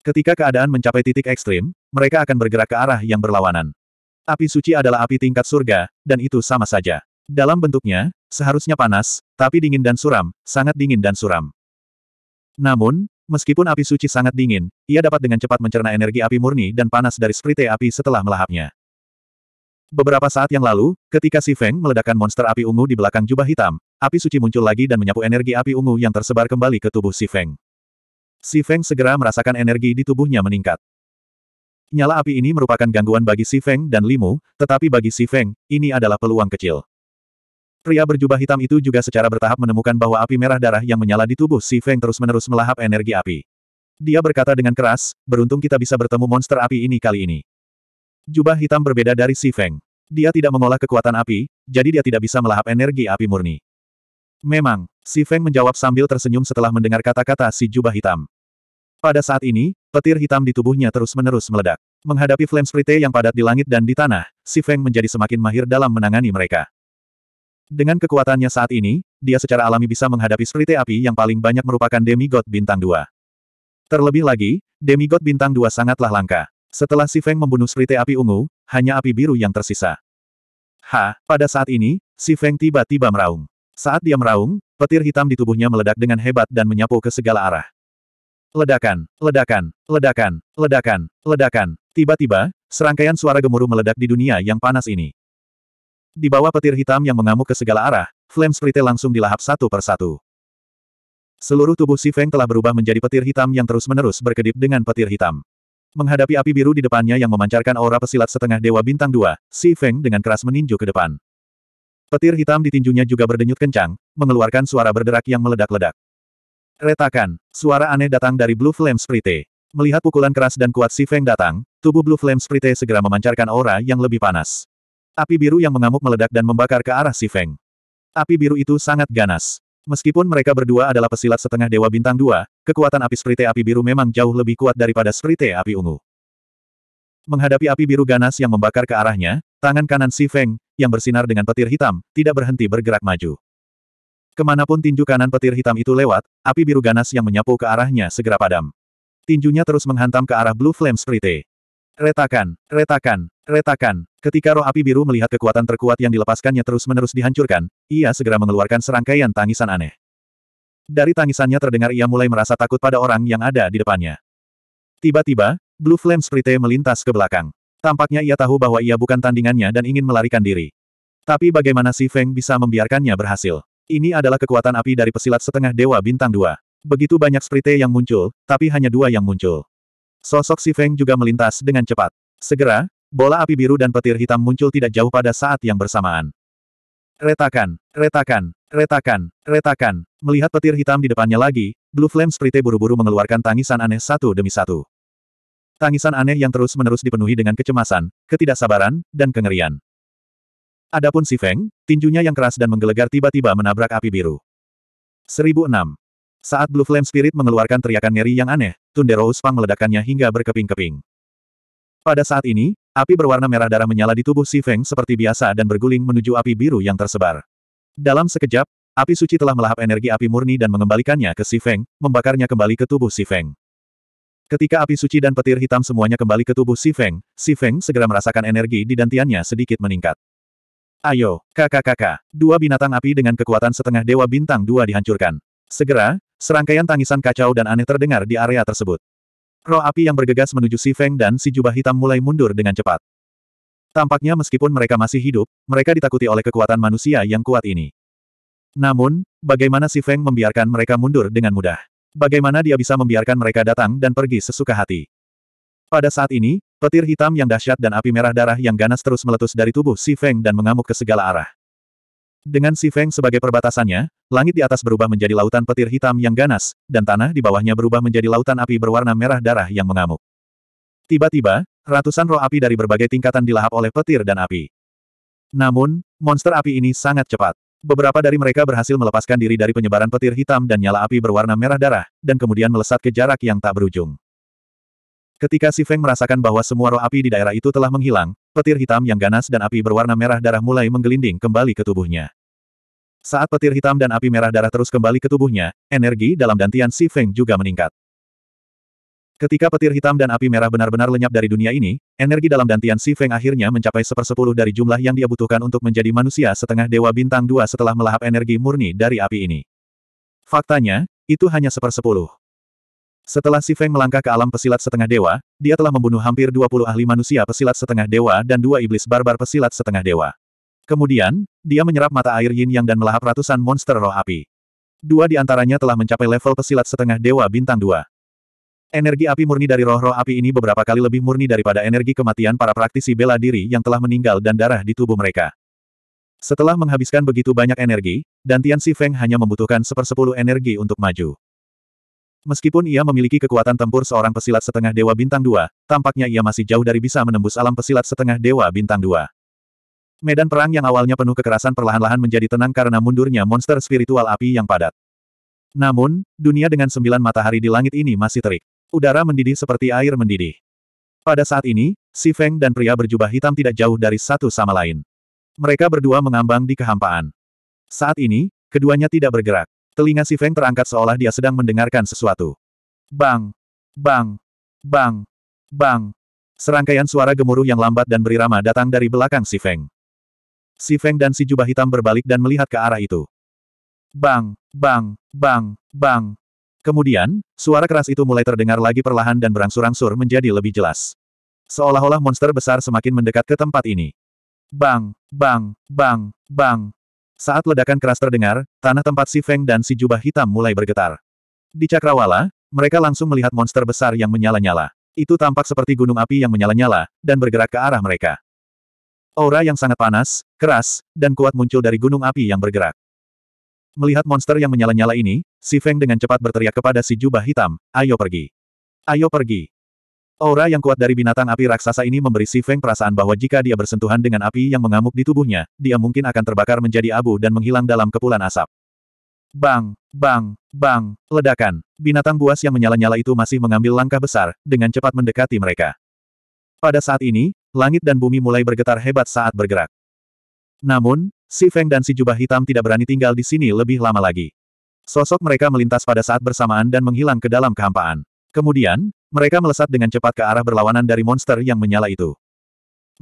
Ketika keadaan mencapai titik ekstrim, mereka akan bergerak ke arah yang berlawanan. Api suci adalah api tingkat surga, dan itu sama saja. Dalam bentuknya, seharusnya panas, tapi dingin dan suram, sangat dingin dan suram. Namun, meskipun api suci sangat dingin, ia dapat dengan cepat mencerna energi api murni dan panas dari sprite api setelah melahapnya. Beberapa saat yang lalu, ketika Si Feng meledakkan monster api ungu di belakang jubah hitam, api suci muncul lagi dan menyapu energi api ungu yang tersebar kembali ke tubuh Si Feng. Si Feng segera merasakan energi di tubuhnya meningkat. Nyala api ini merupakan gangguan bagi Si Feng dan Limu, tetapi bagi Si Feng, ini adalah peluang kecil. Pria berjubah hitam itu juga secara bertahap menemukan bahwa api merah darah yang menyala di tubuh Si Feng terus-menerus melahap energi api. Dia berkata dengan keras, beruntung kita bisa bertemu monster api ini kali ini. Jubah hitam berbeda dari Si Feng. Dia tidak mengolah kekuatan api, jadi dia tidak bisa melahap energi api murni. Memang, Si Feng menjawab sambil tersenyum setelah mendengar kata-kata si jubah hitam. Pada saat ini, petir hitam di tubuhnya terus-menerus meledak. Menghadapi flame sprite yang padat di langit dan di tanah, Si Feng menjadi semakin mahir dalam menangani mereka. Dengan kekuatannya saat ini, dia secara alami bisa menghadapi Sprite Api yang paling banyak merupakan demigod bintang 2. Terlebih lagi, demigod bintang 2 sangatlah langka. Setelah Si Feng membunuh Sprite Api ungu, hanya api biru yang tersisa. Ha, pada saat ini, Si Feng tiba-tiba meraung. Saat dia meraung, petir hitam di tubuhnya meledak dengan hebat dan menyapu ke segala arah. Ledakan, ledakan, ledakan, ledakan, ledakan. Tiba-tiba, serangkaian suara gemuruh meledak di dunia yang panas ini. Di bawah petir hitam yang mengamuk ke segala arah, Flame Sprite langsung dilahap satu per satu. Seluruh tubuh Si Feng telah berubah menjadi petir hitam yang terus-menerus berkedip dengan petir hitam. Menghadapi api biru di depannya yang memancarkan aura pesilat setengah dewa bintang dua, Si Feng dengan keras meninju ke depan. Petir hitam di tinjunya juga berdenyut kencang, mengeluarkan suara berderak yang meledak-ledak. Retakan, suara aneh datang dari Blue Flame Sprite. Melihat pukulan keras dan kuat Si Feng datang, tubuh Blue Flame Sprite segera memancarkan aura yang lebih panas. Api biru yang mengamuk meledak dan membakar ke arah si Feng. Api biru itu sangat ganas. Meskipun mereka berdua adalah pesilat setengah dewa bintang dua, kekuatan api sprite api biru memang jauh lebih kuat daripada sprite api ungu. Menghadapi api biru ganas yang membakar ke arahnya, tangan kanan si Feng, yang bersinar dengan petir hitam, tidak berhenti bergerak maju. Kemanapun tinju kanan petir hitam itu lewat, api biru ganas yang menyapu ke arahnya segera padam. Tinjunya terus menghantam ke arah Blue Flame Sprite. Retakan, retakan, retakan. Ketika roh api biru melihat kekuatan terkuat yang dilepaskannya terus-menerus dihancurkan, ia segera mengeluarkan serangkaian tangisan aneh. Dari tangisannya terdengar ia mulai merasa takut pada orang yang ada di depannya. Tiba-tiba, Blue Flame Sprite melintas ke belakang. Tampaknya ia tahu bahwa ia bukan tandingannya dan ingin melarikan diri. Tapi bagaimana si Feng bisa membiarkannya berhasil? Ini adalah kekuatan api dari pesilat setengah dewa bintang dua. Begitu banyak Sprite yang muncul, tapi hanya dua yang muncul. Sosok si Feng juga melintas dengan cepat. Segera, bola api biru dan petir hitam muncul tidak jauh pada saat yang bersamaan. Retakan, retakan, retakan, retakan. Melihat petir hitam di depannya lagi, Blue Flame Sprite buru-buru mengeluarkan tangisan aneh satu demi satu. Tangisan aneh yang terus-menerus dipenuhi dengan kecemasan, ketidaksabaran, dan kengerian. Adapun si Feng, tinjunya yang keras dan menggelegar tiba-tiba menabrak api biru. 1006. Saat Blue Flame Spirit mengeluarkan teriakan ngeri yang aneh, Tundero Uspang meledakkannya hingga berkeping-keping. Pada saat ini, api berwarna merah darah menyala di tubuh Si Feng seperti biasa dan berguling menuju api biru yang tersebar. Dalam sekejap, api suci telah melahap energi api murni dan mengembalikannya ke Si Feng, membakarnya kembali ke tubuh Si Feng. Ketika api suci dan petir hitam semuanya kembali ke tubuh Si Feng, Si Feng segera merasakan energi di dantiannya sedikit meningkat. Ayo, kakak-kakak, dua binatang api dengan kekuatan setengah dewa bintang dua dihancurkan. Segera, serangkaian tangisan kacau dan aneh terdengar di area tersebut. Roh api yang bergegas menuju Si Feng dan si jubah hitam mulai mundur dengan cepat. Tampaknya meskipun mereka masih hidup, mereka ditakuti oleh kekuatan manusia yang kuat ini. Namun, bagaimana Si Feng membiarkan mereka mundur dengan mudah? Bagaimana dia bisa membiarkan mereka datang dan pergi sesuka hati? Pada saat ini, petir hitam yang dahsyat dan api merah darah yang ganas terus meletus dari tubuh Si Feng dan mengamuk ke segala arah. Dengan Si Feng sebagai perbatasannya, langit di atas berubah menjadi lautan petir hitam yang ganas, dan tanah di bawahnya berubah menjadi lautan api berwarna merah darah yang mengamuk. Tiba-tiba, ratusan roh api dari berbagai tingkatan dilahap oleh petir dan api. Namun, monster api ini sangat cepat. Beberapa dari mereka berhasil melepaskan diri dari penyebaran petir hitam dan nyala api berwarna merah darah, dan kemudian melesat ke jarak yang tak berujung. Ketika Si Feng merasakan bahwa semua roh api di daerah itu telah menghilang, petir hitam yang ganas dan api berwarna merah darah mulai menggelinding kembali ke tubuhnya. Saat petir hitam dan api merah darah terus kembali ke tubuhnya, energi dalam dantian Si Feng juga meningkat. Ketika petir hitam dan api merah benar-benar lenyap dari dunia ini, energi dalam dantian Si Feng akhirnya mencapai sepersepuluh dari jumlah yang dia butuhkan untuk menjadi manusia setengah dewa bintang dua setelah melahap energi murni dari api ini. Faktanya, itu hanya sepersepuluh. Setelah Si Feng melangkah ke alam pesilat setengah dewa, dia telah membunuh hampir 20 ahli manusia pesilat setengah dewa dan dua iblis barbar pesilat setengah dewa. Kemudian, dia menyerap mata air yin yang dan melahap ratusan monster roh api. Dua di antaranya telah mencapai level pesilat setengah dewa bintang dua. Energi api murni dari roh-roh api ini beberapa kali lebih murni daripada energi kematian para praktisi bela diri yang telah meninggal dan darah di tubuh mereka. Setelah menghabiskan begitu banyak energi, Dantian Si Feng hanya membutuhkan sepersepuluh energi untuk maju. Meskipun ia memiliki kekuatan tempur seorang pesilat setengah dewa bintang dua, tampaknya ia masih jauh dari bisa menembus alam pesilat setengah dewa bintang dua. Medan perang yang awalnya penuh kekerasan perlahan-lahan menjadi tenang karena mundurnya monster spiritual api yang padat. Namun, dunia dengan sembilan matahari di langit ini masih terik. Udara mendidih seperti air mendidih. Pada saat ini, Si Feng dan pria berjubah hitam tidak jauh dari satu sama lain. Mereka berdua mengambang di kehampaan. Saat ini, keduanya tidak bergerak. Telinga si Feng terangkat seolah dia sedang mendengarkan sesuatu. Bang! Bang! Bang! Bang! Serangkaian suara gemuruh yang lambat dan berirama datang dari belakang si Feng. Si Feng dan si jubah hitam berbalik dan melihat ke arah itu. Bang! Bang! Bang! Bang! Kemudian, suara keras itu mulai terdengar lagi perlahan dan berangsur-angsur menjadi lebih jelas. Seolah-olah monster besar semakin mendekat ke tempat ini. Bang! Bang! Bang! Bang! Saat ledakan keras terdengar, tanah tempat si Feng dan si jubah hitam mulai bergetar. Di Cakrawala, mereka langsung melihat monster besar yang menyala-nyala. Itu tampak seperti gunung api yang menyala-nyala, dan bergerak ke arah mereka. Aura yang sangat panas, keras, dan kuat muncul dari gunung api yang bergerak. Melihat monster yang menyala-nyala ini, si Feng dengan cepat berteriak kepada si jubah hitam, ayo pergi. Ayo pergi. Aura yang kuat dari binatang api raksasa ini memberi Si Feng perasaan bahwa jika dia bersentuhan dengan api yang mengamuk di tubuhnya, dia mungkin akan terbakar menjadi abu dan menghilang dalam kepulan asap. Bang, bang, bang, ledakan. Binatang buas yang menyala-nyala itu masih mengambil langkah besar, dengan cepat mendekati mereka. Pada saat ini, langit dan bumi mulai bergetar hebat saat bergerak. Namun, Si Feng dan si jubah hitam tidak berani tinggal di sini lebih lama lagi. Sosok mereka melintas pada saat bersamaan dan menghilang ke dalam kehampaan. Kemudian, mereka melesat dengan cepat ke arah berlawanan dari monster yang menyala itu.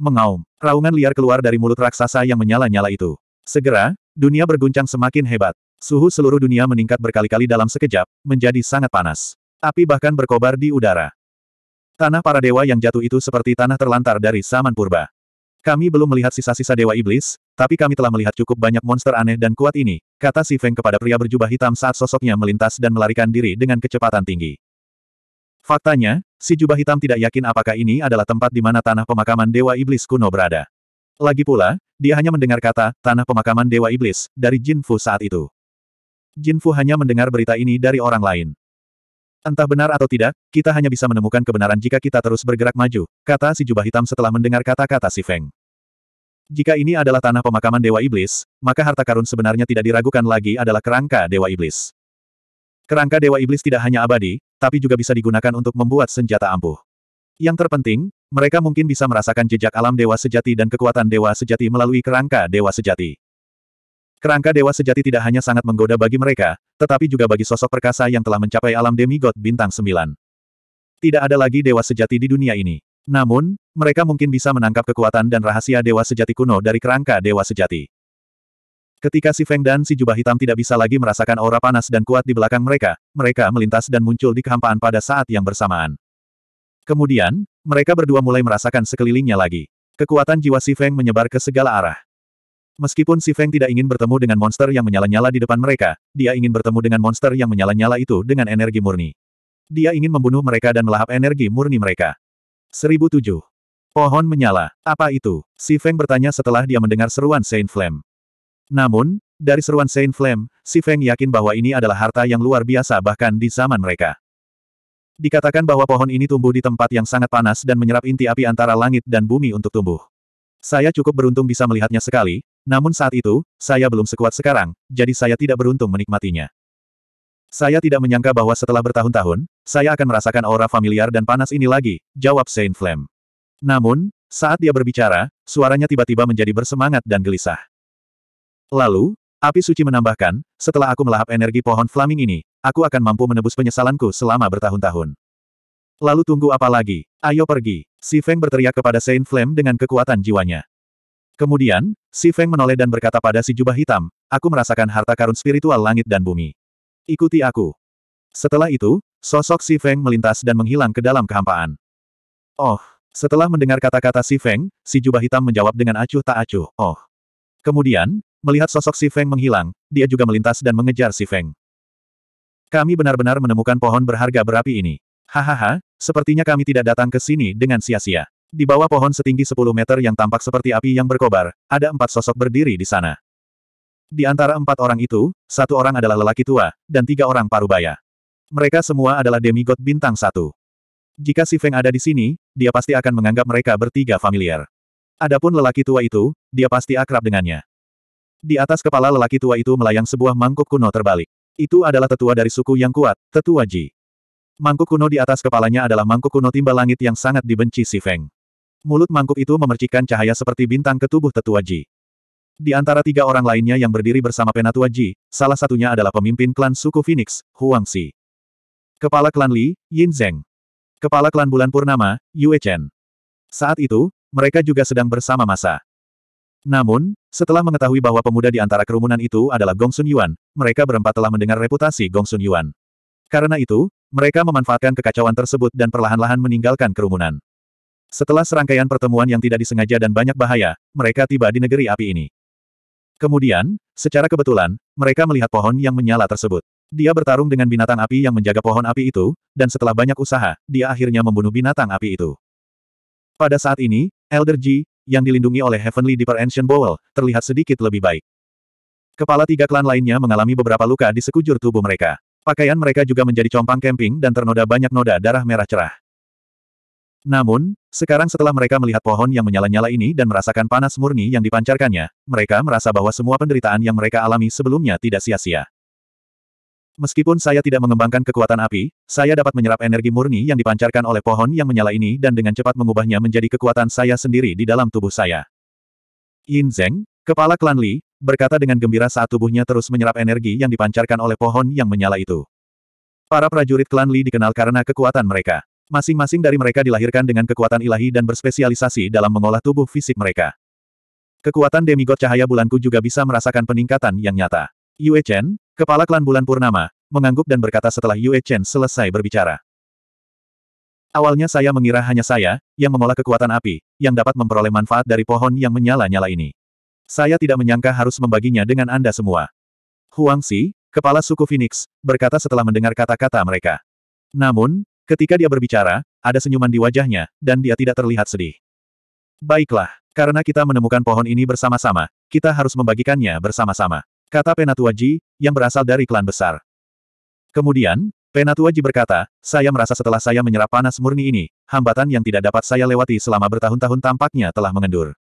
Mengaum, raungan liar keluar dari mulut raksasa yang menyala-nyala itu. Segera, dunia berguncang semakin hebat. Suhu seluruh dunia meningkat berkali-kali dalam sekejap, menjadi sangat panas. Api bahkan berkobar di udara. Tanah para dewa yang jatuh itu seperti tanah terlantar dari zaman purba. Kami belum melihat sisa-sisa dewa iblis, tapi kami telah melihat cukup banyak monster aneh dan kuat ini, kata Si Feng kepada pria berjubah hitam saat sosoknya melintas dan melarikan diri dengan kecepatan tinggi. Faktanya, si jubah hitam tidak yakin apakah ini adalah tempat di mana tanah pemakaman Dewa Iblis kuno berada. Lagi pula, dia hanya mendengar kata, tanah pemakaman Dewa Iblis, dari Jin Fu saat itu. Jin Fu hanya mendengar berita ini dari orang lain. Entah benar atau tidak, kita hanya bisa menemukan kebenaran jika kita terus bergerak maju, kata si jubah hitam setelah mendengar kata-kata si Feng. Jika ini adalah tanah pemakaman Dewa Iblis, maka harta karun sebenarnya tidak diragukan lagi adalah kerangka Dewa Iblis. Kerangka Dewa Iblis tidak hanya abadi, tapi juga bisa digunakan untuk membuat senjata ampuh. Yang terpenting, mereka mungkin bisa merasakan jejak alam dewa sejati dan kekuatan dewa sejati melalui kerangka dewa sejati. Kerangka dewa sejati tidak hanya sangat menggoda bagi mereka, tetapi juga bagi sosok perkasa yang telah mencapai alam demigod bintang 9. Tidak ada lagi dewa sejati di dunia ini. Namun, mereka mungkin bisa menangkap kekuatan dan rahasia dewa sejati kuno dari kerangka dewa sejati. Ketika si Feng dan si jubah hitam tidak bisa lagi merasakan aura panas dan kuat di belakang mereka, mereka melintas dan muncul di kehampaan pada saat yang bersamaan. Kemudian, mereka berdua mulai merasakan sekelilingnya lagi. Kekuatan jiwa si Feng menyebar ke segala arah. Meskipun si Feng tidak ingin bertemu dengan monster yang menyala-nyala di depan mereka, dia ingin bertemu dengan monster yang menyala-nyala itu dengan energi murni. Dia ingin membunuh mereka dan melahap energi murni mereka. 1007. Pohon menyala. Apa itu? Si Feng bertanya setelah dia mendengar seruan Saint Flame. Namun, dari seruan Saint Flame, si Feng yakin bahwa ini adalah harta yang luar biasa bahkan di zaman mereka. Dikatakan bahwa pohon ini tumbuh di tempat yang sangat panas dan menyerap inti api antara langit dan bumi untuk tumbuh. Saya cukup beruntung bisa melihatnya sekali, namun saat itu, saya belum sekuat sekarang, jadi saya tidak beruntung menikmatinya. Saya tidak menyangka bahwa setelah bertahun-tahun, saya akan merasakan aura familiar dan panas ini lagi, jawab Saint Flame. Namun, saat dia berbicara, suaranya tiba-tiba menjadi bersemangat dan gelisah. Lalu, Api Suci menambahkan, setelah aku melahap energi pohon flaming ini, aku akan mampu menebus penyesalanku selama bertahun-tahun. Lalu tunggu apa lagi? Ayo pergi. Si Feng berteriak kepada Saint Flame dengan kekuatan jiwanya. Kemudian, si Feng menoleh dan berkata pada si jubah hitam, aku merasakan harta karun spiritual langit dan bumi. Ikuti aku. Setelah itu, sosok si Feng melintas dan menghilang ke dalam kehampaan. Oh, setelah mendengar kata-kata si Feng, si jubah hitam menjawab dengan acuh tak acuh, oh. Kemudian, Melihat sosok Si Feng menghilang, dia juga melintas dan mengejar Si Feng. Kami benar-benar menemukan pohon berharga berapi ini. Hahaha, sepertinya kami tidak datang ke sini dengan sia-sia. Di bawah pohon setinggi 10 meter yang tampak seperti api yang berkobar, ada empat sosok berdiri di sana. Di antara empat orang itu, satu orang adalah lelaki tua, dan tiga orang parubaya. Mereka semua adalah demigod bintang satu. Jika Si Feng ada di sini, dia pasti akan menganggap mereka bertiga familiar. Adapun lelaki tua itu, dia pasti akrab dengannya. Di atas kepala lelaki tua itu melayang sebuah mangkuk kuno terbalik. Itu adalah tetua dari suku yang kuat, tetua Ji. Mangkuk kuno di atas kepalanya adalah mangkuk kuno timba langit yang sangat dibenci si Feng. Mulut mangkuk itu memercikan cahaya seperti bintang ke tubuh tetua Ji. Di antara tiga orang lainnya yang berdiri bersama penatua Ji, salah satunya adalah pemimpin klan suku Phoenix, Huang Si. Kepala klan Li, Yin Zeng. Kepala klan bulan Purnama, Yue Chen. Saat itu, mereka juga sedang bersama masa. Namun, setelah mengetahui bahwa pemuda di antara kerumunan itu adalah Gongsun Yuan, mereka berempat telah mendengar reputasi Gongsun Yuan. Karena itu, mereka memanfaatkan kekacauan tersebut dan perlahan-lahan meninggalkan kerumunan. Setelah serangkaian pertemuan yang tidak disengaja dan banyak bahaya, mereka tiba di negeri api ini. Kemudian, secara kebetulan, mereka melihat pohon yang menyala tersebut. Dia bertarung dengan binatang api yang menjaga pohon api itu, dan setelah banyak usaha, dia akhirnya membunuh binatang api itu. Pada saat ini, Elder Ji, yang dilindungi oleh Heavenly Deeper Ancient Bowl, terlihat sedikit lebih baik. Kepala tiga klan lainnya mengalami beberapa luka di sekujur tubuh mereka. Pakaian mereka juga menjadi compang camping dan ternoda banyak noda darah merah cerah. Namun, sekarang setelah mereka melihat pohon yang menyala-nyala ini dan merasakan panas murni yang dipancarkannya, mereka merasa bahwa semua penderitaan yang mereka alami sebelumnya tidak sia-sia. Meskipun saya tidak mengembangkan kekuatan api, saya dapat menyerap energi murni yang dipancarkan oleh pohon yang menyala ini dan dengan cepat mengubahnya menjadi kekuatan saya sendiri di dalam tubuh saya. Yin Zeng, kepala klan Li, berkata dengan gembira saat tubuhnya terus menyerap energi yang dipancarkan oleh pohon yang menyala itu. Para prajurit klan Li dikenal karena kekuatan mereka. Masing-masing dari mereka dilahirkan dengan kekuatan ilahi dan berspesialisasi dalam mengolah tubuh fisik mereka. Kekuatan demigod cahaya bulanku juga bisa merasakan peningkatan yang nyata. Yue Chen, Kepala klan bulan purnama, mengangguk dan berkata setelah Yue Chen selesai berbicara. Awalnya saya mengira hanya saya, yang mengolah kekuatan api, yang dapat memperoleh manfaat dari pohon yang menyala-nyala ini. Saya tidak menyangka harus membaginya dengan Anda semua. Huang Si, kepala suku Phoenix, berkata setelah mendengar kata-kata mereka. Namun, ketika dia berbicara, ada senyuman di wajahnya, dan dia tidak terlihat sedih. Baiklah, karena kita menemukan pohon ini bersama-sama, kita harus membagikannya bersama-sama. Kata Penatua Ji, yang berasal dari klan besar. Kemudian, Penatua Ji berkata, saya merasa setelah saya menyerap panas murni ini, hambatan yang tidak dapat saya lewati selama bertahun-tahun tampaknya telah mengendur.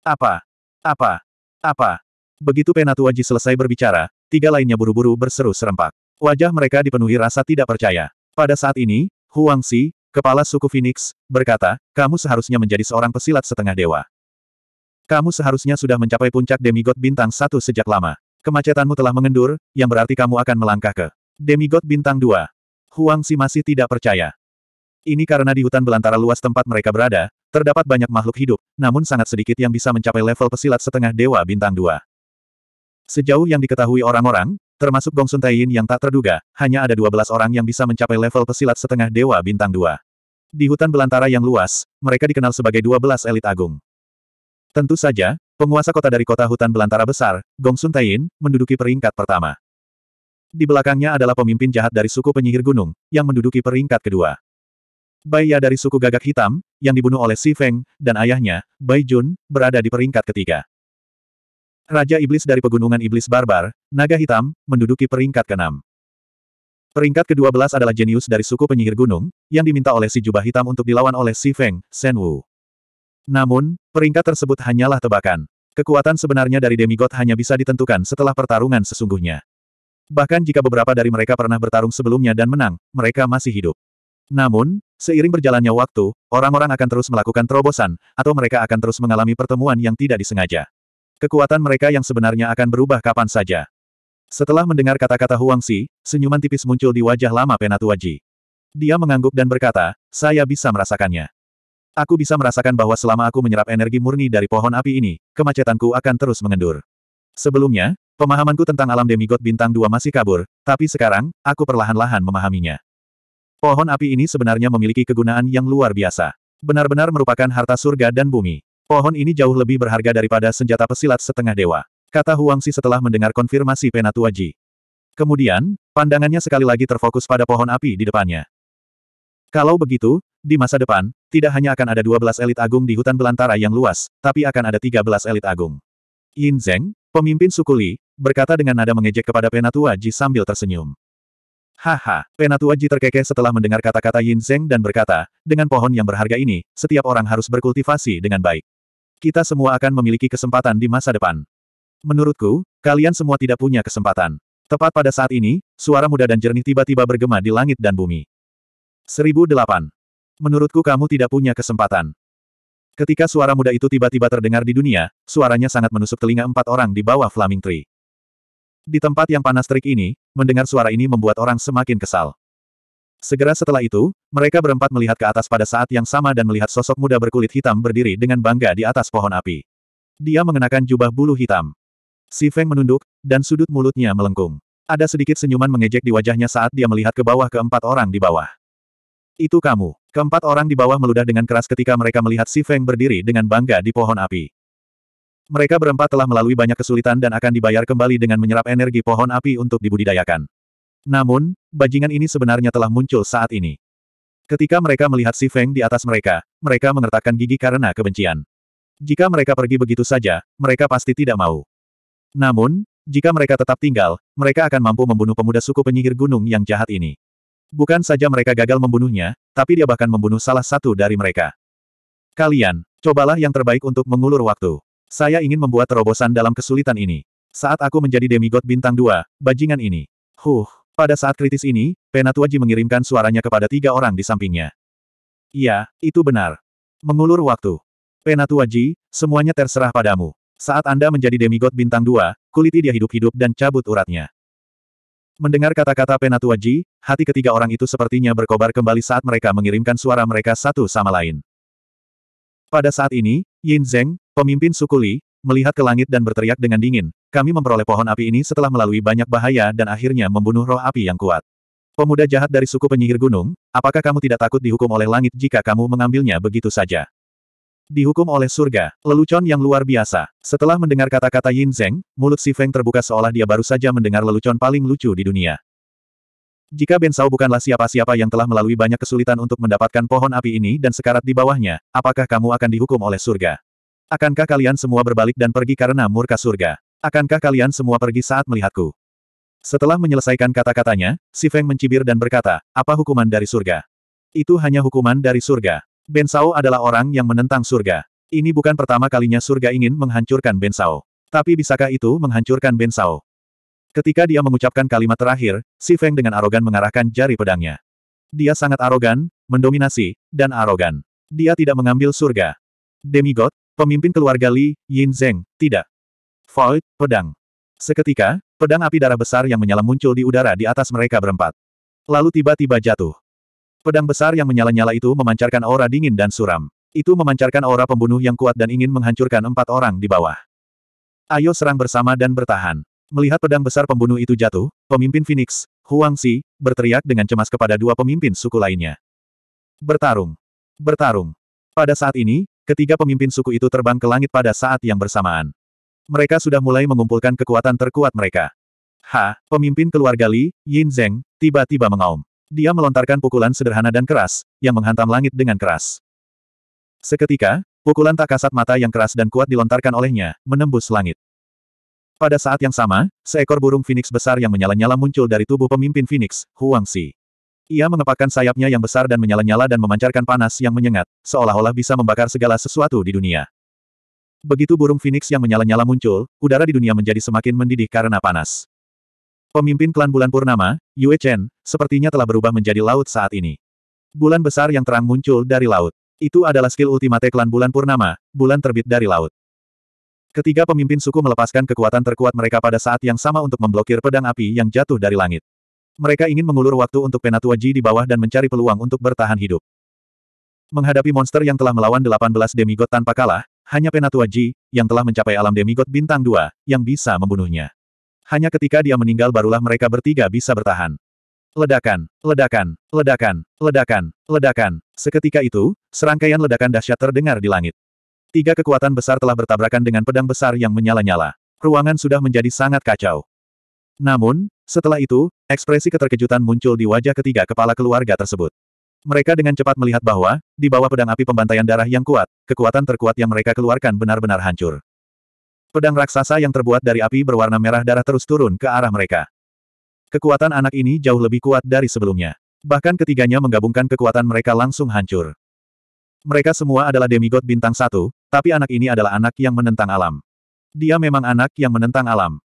Apa? Apa? Apa? Begitu Penatua Ji selesai berbicara, tiga lainnya buru-buru berseru serempak. Wajah mereka dipenuhi rasa tidak percaya. Pada saat ini, Huang si kepala suku Phoenix, berkata, kamu seharusnya menjadi seorang pesilat setengah dewa. Kamu seharusnya sudah mencapai puncak demigod bintang satu sejak lama. Kemacetanmu telah mengendur, yang berarti kamu akan melangkah ke demigod bintang 2. Huang Si masih tidak percaya. Ini karena di hutan belantara luas tempat mereka berada, terdapat banyak makhluk hidup, namun sangat sedikit yang bisa mencapai level pesilat setengah dewa bintang 2. Sejauh yang diketahui orang-orang, termasuk Gong Sun Taiyin yang tak terduga, hanya ada 12 orang yang bisa mencapai level pesilat setengah dewa bintang 2. Di hutan belantara yang luas, mereka dikenal sebagai 12 elit agung. Tentu saja, penguasa kota dari kota hutan belantara besar, Gong Sun Taiyin, menduduki peringkat pertama. Di belakangnya adalah pemimpin jahat dari suku penyihir gunung, yang menduduki peringkat kedua. Bai Ya dari suku gagak hitam, yang dibunuh oleh Si Feng, dan ayahnya, Bai Jun, berada di peringkat ketiga. Raja Iblis dari Pegunungan Iblis Barbar, Naga Hitam, menduduki peringkat keenam. Peringkat ke-12 adalah jenius dari suku penyihir gunung, yang diminta oleh si jubah hitam untuk dilawan oleh Si Feng, Shen Wu. Namun, peringkat tersebut hanyalah tebakan. Kekuatan sebenarnya dari demigod hanya bisa ditentukan setelah pertarungan sesungguhnya. Bahkan jika beberapa dari mereka pernah bertarung sebelumnya dan menang, mereka masih hidup. Namun, seiring berjalannya waktu, orang-orang akan terus melakukan terobosan, atau mereka akan terus mengalami pertemuan yang tidak disengaja. Kekuatan mereka yang sebenarnya akan berubah kapan saja. Setelah mendengar kata-kata Huang Si, senyuman tipis muncul di wajah lama Penatuaji. Dia mengangguk dan berkata, saya bisa merasakannya. Aku bisa merasakan bahwa selama aku menyerap energi murni dari pohon api ini, kemacetanku akan terus mengendur. Sebelumnya, pemahamanku tentang alam demigod bintang dua masih kabur, tapi sekarang, aku perlahan-lahan memahaminya. Pohon api ini sebenarnya memiliki kegunaan yang luar biasa. Benar-benar merupakan harta surga dan bumi. Pohon ini jauh lebih berharga daripada senjata pesilat setengah dewa. Kata Huang Huangsi setelah mendengar konfirmasi Penatua Ji. Kemudian, pandangannya sekali lagi terfokus pada pohon api di depannya. Kalau begitu, di masa depan, tidak hanya akan ada 12 elit agung di hutan belantara yang luas, tapi akan ada 13 elit agung. Yin Zeng, pemimpin suku Li, berkata dengan nada mengejek kepada Penatua Ji sambil tersenyum. Haha, Penatua Ji terkekeh setelah mendengar kata-kata Yin Zeng dan berkata, dengan pohon yang berharga ini, setiap orang harus berkultivasi dengan baik. Kita semua akan memiliki kesempatan di masa depan. Menurutku, kalian semua tidak punya kesempatan. Tepat pada saat ini, suara muda dan jernih tiba-tiba bergema di langit dan bumi. 1008. Menurutku kamu tidak punya kesempatan. Ketika suara muda itu tiba-tiba terdengar di dunia, suaranya sangat menusuk telinga empat orang di bawah Flaming Tree. Di tempat yang panas terik ini, mendengar suara ini membuat orang semakin kesal. Segera setelah itu, mereka berempat melihat ke atas pada saat yang sama dan melihat sosok muda berkulit hitam berdiri dengan bangga di atas pohon api. Dia mengenakan jubah bulu hitam. Si Feng menunduk, dan sudut mulutnya melengkung. Ada sedikit senyuman mengejek di wajahnya saat dia melihat ke bawah keempat orang di bawah. Itu kamu. Keempat orang di bawah meludah dengan keras ketika mereka melihat Si Feng berdiri dengan bangga di pohon api. Mereka berempat telah melalui banyak kesulitan dan akan dibayar kembali dengan menyerap energi pohon api untuk dibudidayakan. Namun, bajingan ini sebenarnya telah muncul saat ini. Ketika mereka melihat Si Feng di atas mereka, mereka mengertakkan gigi karena kebencian. Jika mereka pergi begitu saja, mereka pasti tidak mau. Namun, jika mereka tetap tinggal, mereka akan mampu membunuh pemuda suku penyihir gunung yang jahat ini. Bukan saja mereka gagal membunuhnya, tapi dia bahkan membunuh salah satu dari mereka. Kalian, cobalah yang terbaik untuk mengulur waktu. Saya ingin membuat terobosan dalam kesulitan ini. Saat aku menjadi demigod bintang dua, bajingan ini. Huh, pada saat kritis ini, Penatuaji mengirimkan suaranya kepada tiga orang di sampingnya. Iya, itu benar. Mengulur waktu. Penatuaji, semuanya terserah padamu. Saat Anda menjadi demigod bintang dua, kuliti dia hidup-hidup dan cabut uratnya. Mendengar kata-kata Penatua Ji, hati ketiga orang itu sepertinya berkobar kembali saat mereka mengirimkan suara mereka satu sama lain. Pada saat ini, Yin Zheng, pemimpin suku Li, melihat ke langit dan berteriak dengan dingin, kami memperoleh pohon api ini setelah melalui banyak bahaya dan akhirnya membunuh roh api yang kuat. Pemuda jahat dari suku penyihir gunung, apakah kamu tidak takut dihukum oleh langit jika kamu mengambilnya begitu saja? dihukum oleh surga, lelucon yang luar biasa. Setelah mendengar kata-kata Yin Zheng, mulut Si Feng terbuka seolah dia baru saja mendengar lelucon paling lucu di dunia. Jika Ben Sao bukanlah siapa-siapa yang telah melalui banyak kesulitan untuk mendapatkan pohon api ini dan sekarat di bawahnya, apakah kamu akan dihukum oleh surga? Akankah kalian semua berbalik dan pergi karena murka surga? Akankah kalian semua pergi saat melihatku? Setelah menyelesaikan kata-katanya, Si Feng mencibir dan berkata, apa hukuman dari surga? Itu hanya hukuman dari surga. Bensao adalah orang yang menentang surga. Ini bukan pertama kalinya surga ingin menghancurkan Bensao. Tapi bisakah itu menghancurkan Bensao? Ketika dia mengucapkan kalimat terakhir, Si Feng dengan arogan mengarahkan jari pedangnya. Dia sangat arogan, mendominasi, dan arogan. Dia tidak mengambil surga. Demigod, pemimpin keluarga Li, Yin Zeng, tidak. Void, pedang. Seketika, pedang api darah besar yang menyala muncul di udara di atas mereka berempat. Lalu tiba-tiba jatuh. Pedang besar yang menyala-nyala itu memancarkan aura dingin dan suram. Itu memancarkan aura pembunuh yang kuat dan ingin menghancurkan empat orang di bawah. Ayo serang bersama dan bertahan. Melihat pedang besar pembunuh itu jatuh, pemimpin Phoenix, Huang Xi, berteriak dengan cemas kepada dua pemimpin suku lainnya. Bertarung. Bertarung. Pada saat ini, ketiga pemimpin suku itu terbang ke langit pada saat yang bersamaan. Mereka sudah mulai mengumpulkan kekuatan terkuat mereka. Ha, pemimpin keluarga Li, Yin Zeng, tiba-tiba mengaum. Dia melontarkan pukulan sederhana dan keras, yang menghantam langit dengan keras. Seketika, pukulan tak kasat mata yang keras dan kuat dilontarkan olehnya, menembus langit. Pada saat yang sama, seekor burung Phoenix besar yang menyala-nyala muncul dari tubuh pemimpin Phoenix, Huang Xi. Ia mengepakkan sayapnya yang besar dan menyala-nyala dan memancarkan panas yang menyengat, seolah-olah bisa membakar segala sesuatu di dunia. Begitu burung Phoenix yang menyala-nyala muncul, udara di dunia menjadi semakin mendidih karena panas. Pemimpin klan Bulan Purnama, Yue Chen, sepertinya telah berubah menjadi laut saat ini. Bulan besar yang terang muncul dari laut. Itu adalah skill ultimate klan Bulan Purnama, bulan terbit dari laut. Ketiga pemimpin suku melepaskan kekuatan terkuat mereka pada saat yang sama untuk memblokir pedang api yang jatuh dari langit. Mereka ingin mengulur waktu untuk Penatua Ji di bawah dan mencari peluang untuk bertahan hidup. Menghadapi monster yang telah melawan 18 demigod tanpa kalah, hanya Penatua Ji, yang telah mencapai alam demigod bintang 2, yang bisa membunuhnya hanya ketika dia meninggal barulah mereka bertiga bisa bertahan. Ledakan, ledakan, ledakan, ledakan, ledakan. Seketika itu, serangkaian ledakan dahsyat terdengar di langit. Tiga kekuatan besar telah bertabrakan dengan pedang besar yang menyala-nyala. Ruangan sudah menjadi sangat kacau. Namun, setelah itu, ekspresi keterkejutan muncul di wajah ketiga kepala keluarga tersebut. Mereka dengan cepat melihat bahwa, di bawah pedang api pembantaian darah yang kuat, kekuatan terkuat yang mereka keluarkan benar-benar hancur. Pedang raksasa yang terbuat dari api berwarna merah darah terus turun ke arah mereka. Kekuatan anak ini jauh lebih kuat dari sebelumnya. Bahkan ketiganya menggabungkan kekuatan mereka langsung hancur. Mereka semua adalah demigod bintang satu, tapi anak ini adalah anak yang menentang alam. Dia memang anak yang menentang alam.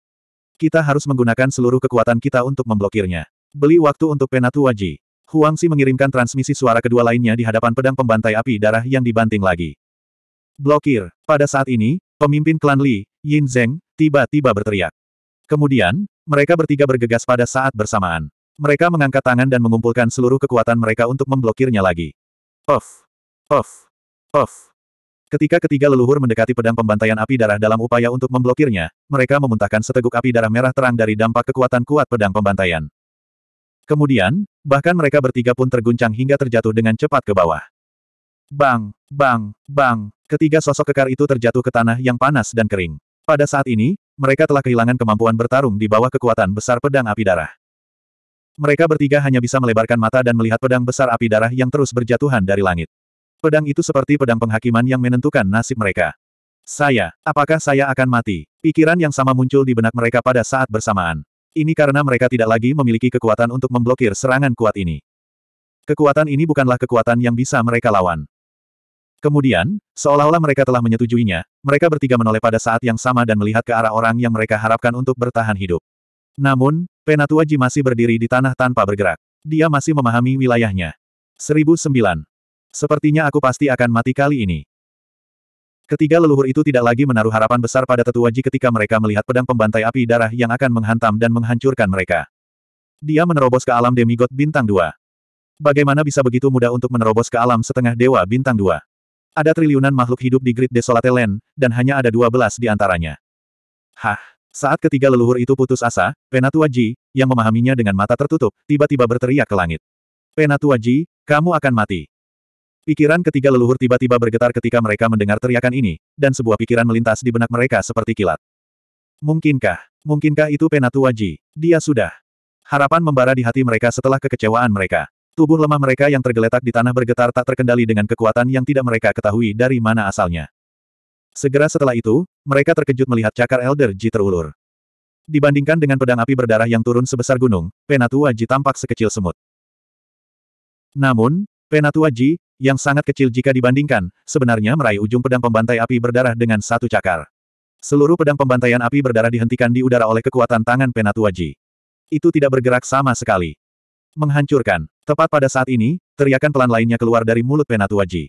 Kita harus menggunakan seluruh kekuatan kita untuk memblokirnya. Beli waktu untuk Penatu Waji. Huangsi mengirimkan transmisi suara kedua lainnya di hadapan pedang pembantai api darah yang dibanting lagi. Blokir. Pada saat ini, pemimpin klan Li, Yin Zeng, tiba-tiba berteriak. Kemudian, mereka bertiga bergegas pada saat bersamaan. Mereka mengangkat tangan dan mengumpulkan seluruh kekuatan mereka untuk memblokirnya lagi. Off! Off! Off! Ketika ketiga leluhur mendekati pedang pembantaian api darah dalam upaya untuk memblokirnya, mereka memuntahkan seteguk api darah merah terang dari dampak kekuatan kuat pedang pembantaian. Kemudian, bahkan mereka bertiga pun terguncang hingga terjatuh dengan cepat ke bawah. Bang, bang, bang, ketiga sosok kekar itu terjatuh ke tanah yang panas dan kering. Pada saat ini, mereka telah kehilangan kemampuan bertarung di bawah kekuatan besar pedang api darah. Mereka bertiga hanya bisa melebarkan mata dan melihat pedang besar api darah yang terus berjatuhan dari langit. Pedang itu seperti pedang penghakiman yang menentukan nasib mereka. Saya, apakah saya akan mati? Pikiran yang sama muncul di benak mereka pada saat bersamaan. Ini karena mereka tidak lagi memiliki kekuatan untuk memblokir serangan kuat ini. Kekuatan ini bukanlah kekuatan yang bisa mereka lawan. Kemudian, seolah-olah mereka telah menyetujuinya, mereka bertiga menoleh pada saat yang sama dan melihat ke arah orang yang mereka harapkan untuk bertahan hidup. Namun, Penatua Ji masih berdiri di tanah tanpa bergerak. Dia masih memahami wilayahnya. 1009. Sepertinya aku pasti akan mati kali ini. Ketiga leluhur itu tidak lagi menaruh harapan besar pada tetua Ji ketika mereka melihat pedang pembantai api darah yang akan menghantam dan menghancurkan mereka. Dia menerobos ke alam demigod bintang dua. Bagaimana bisa begitu mudah untuk menerobos ke alam setengah dewa bintang dua? Ada triliunan makhluk hidup di grid Desolate Land, dan hanya ada dua belas di antaranya. Hah! Saat ketiga leluhur itu putus asa, Penatua Ji, yang memahaminya dengan mata tertutup, tiba-tiba berteriak ke langit. Penatua Ji, kamu akan mati. Pikiran ketiga leluhur tiba-tiba bergetar ketika mereka mendengar teriakan ini, dan sebuah pikiran melintas di benak mereka seperti kilat. Mungkinkah, mungkinkah itu Penatua Ji? Dia sudah. Harapan membara di hati mereka setelah kekecewaan mereka. Tubuh lemah mereka yang tergeletak di tanah bergetar tak terkendali dengan kekuatan yang tidak mereka ketahui dari mana asalnya. Segera setelah itu, mereka terkejut melihat cakar Elder Ji terulur. Dibandingkan dengan pedang api berdarah yang turun sebesar gunung, Penatua Ji tampak sekecil semut. Namun, Penatua Ji, yang sangat kecil jika dibandingkan, sebenarnya meraih ujung pedang pembantai api berdarah dengan satu cakar. Seluruh pedang pembantaian api berdarah dihentikan di udara oleh kekuatan tangan Penatua Ji. Itu tidak bergerak sama sekali. Menghancurkan. Tepat pada saat ini, teriakan pelan lainnya keluar dari mulut Penatua Ji.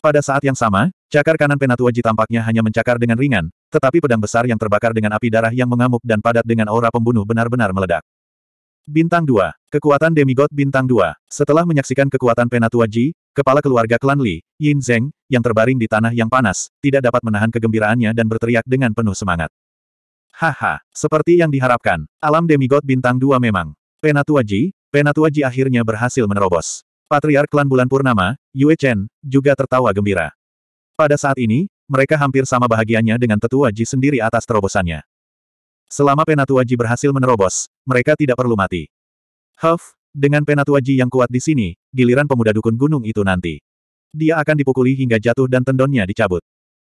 Pada saat yang sama, cakar kanan Penatua Ji tampaknya hanya mencakar dengan ringan, tetapi pedang besar yang terbakar dengan api darah yang mengamuk dan padat dengan aura pembunuh benar-benar meledak. Bintang 2. Kekuatan demigod bintang 2. Setelah menyaksikan kekuatan Penatua Ji, kepala keluarga klan Li, Yin Zeng, yang terbaring di tanah yang panas, tidak dapat menahan kegembiraannya dan berteriak dengan penuh semangat. Haha, seperti yang diharapkan, alam demigod bintang 2 memang. Penatua Ji, Penatua Ji akhirnya berhasil menerobos. Patriark klan bulan purnama, Yue Chen, juga tertawa gembira. Pada saat ini, mereka hampir sama bahagianya dengan tetua Ji sendiri atas terobosannya. Selama Penatua Ji berhasil menerobos, mereka tidak perlu mati. Huff, dengan Penatua Ji yang kuat di sini, giliran pemuda dukun gunung itu nanti. Dia akan dipukuli hingga jatuh dan tendonnya dicabut.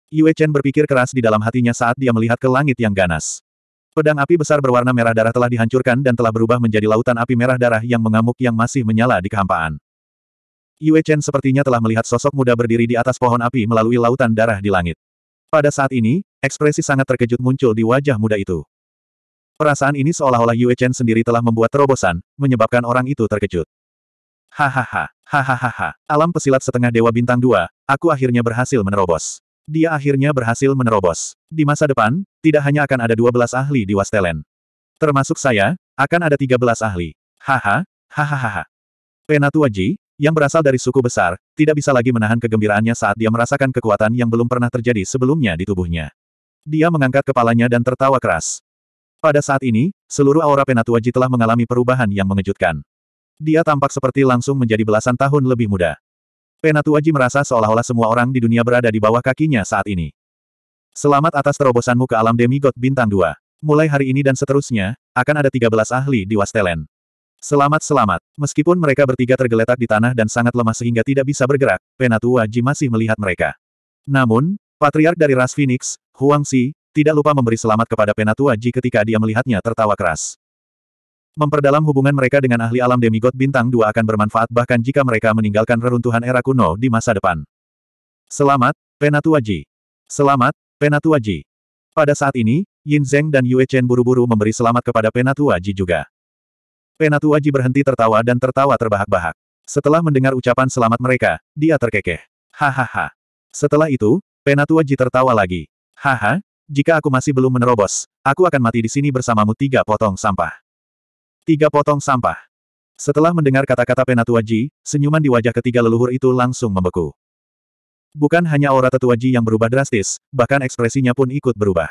Yue Chen berpikir keras di dalam hatinya saat dia melihat ke langit yang ganas. Pedang api besar berwarna merah darah telah dihancurkan dan telah berubah menjadi lautan api merah darah yang mengamuk yang masih menyala di kehampaan. Yue Chen sepertinya telah melihat sosok muda berdiri di atas pohon api melalui lautan darah di langit. Pada saat ini, ekspresi sangat terkejut muncul di wajah muda itu. Perasaan ini seolah-olah Yue Chen sendiri telah membuat terobosan, menyebabkan orang itu terkejut. Hahaha, hahaha, alam pesilat setengah dewa bintang dua, aku akhirnya berhasil menerobos. Dia akhirnya berhasil menerobos. Di masa depan, tidak hanya akan ada 12 ahli di Wastelen. Termasuk saya, akan ada 13 ahli. Haha, hahaha. Penatua Ji, yang berasal dari suku besar, tidak bisa lagi menahan kegembiraannya saat dia merasakan kekuatan yang belum pernah terjadi sebelumnya di tubuhnya. Dia mengangkat kepalanya dan tertawa keras. Pada saat ini, seluruh aura Penatua Ji telah mengalami perubahan yang mengejutkan. Dia tampak seperti langsung menjadi belasan tahun lebih muda. Penatuaji merasa seolah-olah semua orang di dunia berada di bawah kakinya saat ini. Selamat atas terobosanmu ke alam demigod bintang 2. Mulai hari ini dan seterusnya, akan ada 13 ahli di Wastelen. Selamat-selamat. Meskipun mereka bertiga tergeletak di tanah dan sangat lemah sehingga tidak bisa bergerak, Penatuaji masih melihat mereka. Namun, Patriark dari ras Phoenix, Huang Si, tidak lupa memberi selamat kepada Penatuaji ketika dia melihatnya tertawa keras. Memperdalam hubungan mereka dengan ahli alam demigod bintang dua akan bermanfaat bahkan jika mereka meninggalkan reruntuhan era kuno di masa depan. Selamat, Penatuaji. Selamat, Penatuaji. Pada saat ini, Yin Zheng dan Yue Chen buru-buru memberi selamat kepada Penatuaji juga. Penatuaji berhenti tertawa dan tertawa terbahak-bahak. Setelah mendengar ucapan selamat mereka, dia terkekeh. Hahaha. Setelah itu, Penatuaji tertawa lagi. Haha, jika aku masih belum menerobos, aku akan mati di sini bersamamu tiga potong sampah. Tiga potong sampah. Setelah mendengar kata-kata Penatua Ji, senyuman di wajah ketiga leluhur itu langsung membeku. Bukan hanya aura tetua Ji yang berubah drastis, bahkan ekspresinya pun ikut berubah.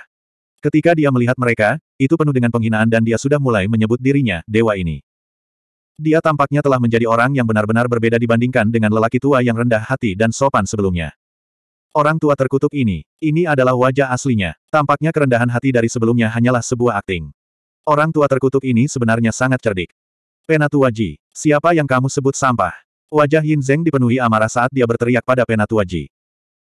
Ketika dia melihat mereka, itu penuh dengan penghinaan dan dia sudah mulai menyebut dirinya, dewa ini. Dia tampaknya telah menjadi orang yang benar-benar berbeda dibandingkan dengan lelaki tua yang rendah hati dan sopan sebelumnya. Orang tua terkutuk ini, ini adalah wajah aslinya. Tampaknya kerendahan hati dari sebelumnya hanyalah sebuah akting. Orang tua terkutuk ini sebenarnya sangat cerdik. Penatua Ji, siapa yang kamu sebut sampah? Wajah Yin Zeng dipenuhi amarah saat dia berteriak pada Penatua Ji.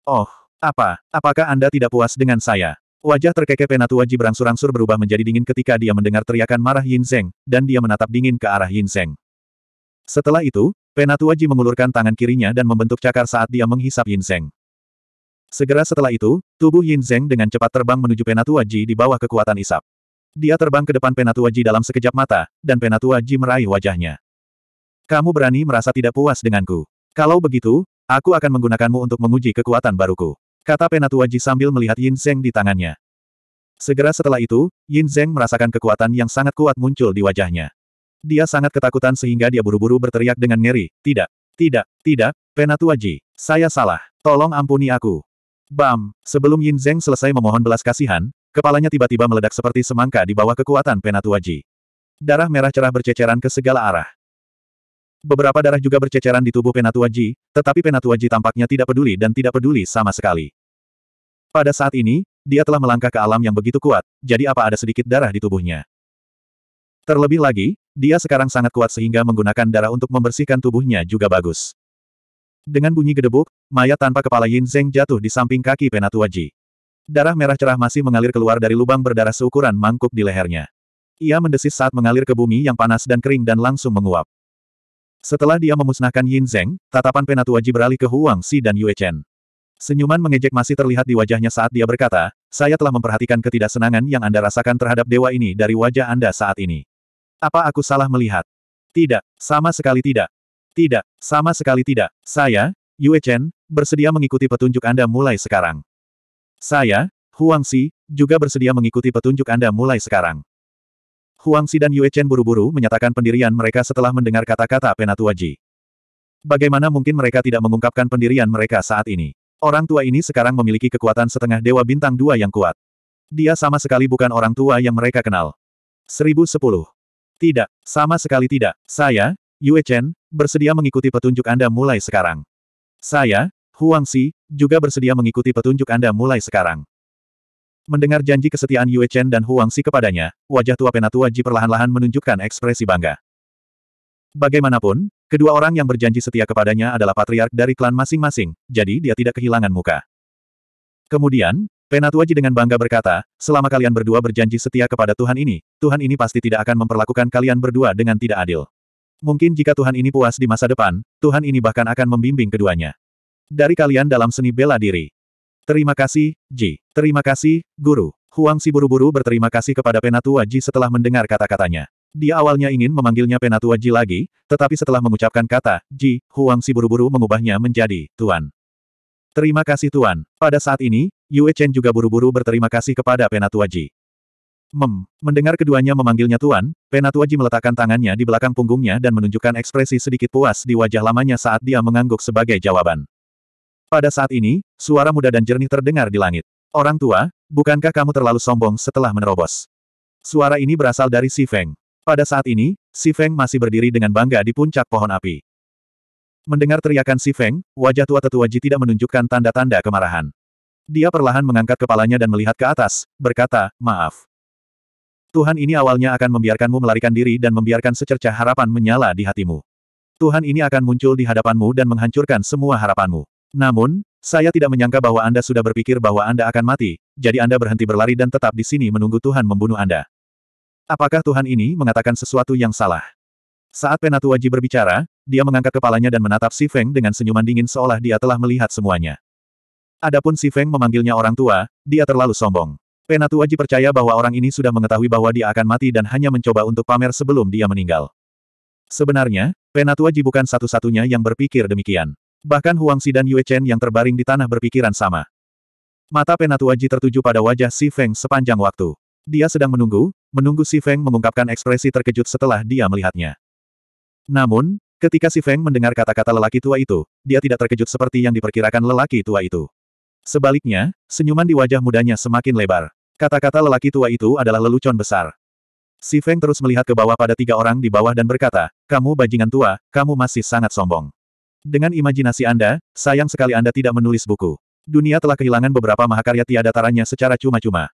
Oh, apa, apakah Anda tidak puas dengan saya? Wajah terkekeh Penatua Ji berangsur-angsur berubah menjadi dingin ketika dia mendengar teriakan marah Yin Zeng, dan dia menatap dingin ke arah Yin Zeng. Setelah itu, Penatua Ji mengulurkan tangan kirinya dan membentuk cakar saat dia menghisap Yin Zeng. Segera setelah itu, tubuh Yin Zeng dengan cepat terbang menuju Penatua Ji di bawah kekuatan isap. Dia terbang ke depan Penatua Ji dalam sekejap mata, dan Penatua Ji meraih wajahnya. Kamu berani merasa tidak puas denganku. Kalau begitu, aku akan menggunakanmu untuk menguji kekuatan baruku. Kata Penatua Ji sambil melihat Yin Zeng di tangannya. Segera setelah itu, Yin Zeng merasakan kekuatan yang sangat kuat muncul di wajahnya. Dia sangat ketakutan sehingga dia buru-buru berteriak dengan ngeri, tidak, tidak, tidak, Penatua Ji, saya salah, tolong ampuni aku. Bam, sebelum Yin Zeng selesai memohon belas kasihan, Kepalanya tiba-tiba meledak seperti semangka di bawah kekuatan Penatua Ji. Darah merah cerah berceceran ke segala arah. Beberapa darah juga berceceran di tubuh Penatua Ji, tetapi Penatua Ji tampaknya tidak peduli dan tidak peduli sama sekali. Pada saat ini, dia telah melangkah ke alam yang begitu kuat, jadi apa ada sedikit darah di tubuhnya. Terlebih lagi, dia sekarang sangat kuat sehingga menggunakan darah untuk membersihkan tubuhnya juga bagus. Dengan bunyi gedebuk, mayat tanpa kepala Yin Zeng jatuh di samping kaki Penatua Ji. Darah merah cerah masih mengalir keluar dari lubang berdarah seukuran mangkuk di lehernya. Ia mendesis saat mengalir ke bumi yang panas dan kering dan langsung menguap. Setelah dia memusnahkan Yin Zeng, tatapan penatua Ji beralih ke Huang Si dan Yue Chen. Senyuman mengejek masih terlihat di wajahnya saat dia berkata, saya telah memperhatikan ketidaksenangan yang Anda rasakan terhadap dewa ini dari wajah Anda saat ini. Apa aku salah melihat? Tidak, sama sekali tidak. Tidak, sama sekali tidak. Saya, Yue Chen, bersedia mengikuti petunjuk Anda mulai sekarang. Saya, Huang Si, juga bersedia mengikuti petunjuk Anda mulai sekarang. Huang Si dan Yue Chen buru-buru menyatakan pendirian mereka setelah mendengar kata-kata Penatua Ji. Bagaimana mungkin mereka tidak mengungkapkan pendirian mereka saat ini? Orang tua ini sekarang memiliki kekuatan setengah dewa bintang dua yang kuat. Dia sama sekali bukan orang tua yang mereka kenal. 1010. Tidak, sama sekali tidak. Saya, Yue Chen, bersedia mengikuti petunjuk Anda mulai sekarang. Saya, Huang Xi, juga bersedia mengikuti petunjuk Anda mulai sekarang. Mendengar janji kesetiaan Yue Chen dan Huang Xi kepadanya, wajah tua penatua Ji perlahan-lahan menunjukkan ekspresi bangga. Bagaimanapun, kedua orang yang berjanji setia kepadanya adalah patriark dari klan masing-masing, jadi dia tidak kehilangan muka. Kemudian, Penatua Ji dengan bangga berkata, selama kalian berdua berjanji setia kepada Tuhan ini, Tuhan ini pasti tidak akan memperlakukan kalian berdua dengan tidak adil. Mungkin jika Tuhan ini puas di masa depan, Tuhan ini bahkan akan membimbing keduanya dari kalian dalam seni bela diri. Terima kasih, Ji. Terima kasih, Guru. Huang Si buru-buru berterima kasih kepada Penatua Ji setelah mendengar kata-katanya. Dia awalnya ingin memanggilnya Penatua Ji lagi, tetapi setelah mengucapkan kata, Ji, Huang Si buru-buru mengubahnya menjadi, Tuan. Terima kasih Tuan. Pada saat ini, Yue Chen juga buru-buru berterima kasih kepada Penatua Ji. Mem, mendengar keduanya memanggilnya Tuan, Penatua Ji meletakkan tangannya di belakang punggungnya dan menunjukkan ekspresi sedikit puas di wajah lamanya saat dia mengangguk sebagai jawaban. Pada saat ini, suara muda dan jernih terdengar di langit. Orang tua, bukankah kamu terlalu sombong setelah menerobos? Suara ini berasal dari Si Feng. Pada saat ini, Si Feng masih berdiri dengan bangga di puncak pohon api. Mendengar teriakan Si Feng, wajah tua tetua Ji tidak menunjukkan tanda-tanda kemarahan. Dia perlahan mengangkat kepalanya dan melihat ke atas, berkata, maaf. Tuhan ini awalnya akan membiarkanmu melarikan diri dan membiarkan secercah harapan menyala di hatimu. Tuhan ini akan muncul di hadapanmu dan menghancurkan semua harapanmu. Namun, saya tidak menyangka bahwa Anda sudah berpikir bahwa Anda akan mati, jadi Anda berhenti berlari dan tetap di sini menunggu Tuhan membunuh Anda. Apakah Tuhan ini mengatakan sesuatu yang salah? Saat Penatuaji berbicara, dia mengangkat kepalanya dan menatap Si Feng dengan senyuman dingin seolah dia telah melihat semuanya. Adapun Si Feng memanggilnya orang tua, dia terlalu sombong. Penatuaji percaya bahwa orang ini sudah mengetahui bahwa dia akan mati dan hanya mencoba untuk pamer sebelum dia meninggal. Sebenarnya, Penatuaji bukan satu-satunya yang berpikir demikian. Bahkan Huang Si dan Yue Chen yang terbaring di tanah berpikiran sama. Mata penatua Ji tertuju pada wajah Si Feng sepanjang waktu. Dia sedang menunggu, menunggu Si Feng mengungkapkan ekspresi terkejut setelah dia melihatnya. Namun, ketika Si Feng mendengar kata-kata lelaki tua itu, dia tidak terkejut seperti yang diperkirakan lelaki tua itu. Sebaliknya, senyuman di wajah mudanya semakin lebar. Kata-kata lelaki tua itu adalah lelucon besar. Si Feng terus melihat ke bawah pada tiga orang di bawah dan berkata, kamu bajingan tua, kamu masih sangat sombong. Dengan imajinasi Anda, sayang sekali Anda tidak menulis buku. Dunia telah kehilangan beberapa mahakarya tiada taranya secara cuma-cuma.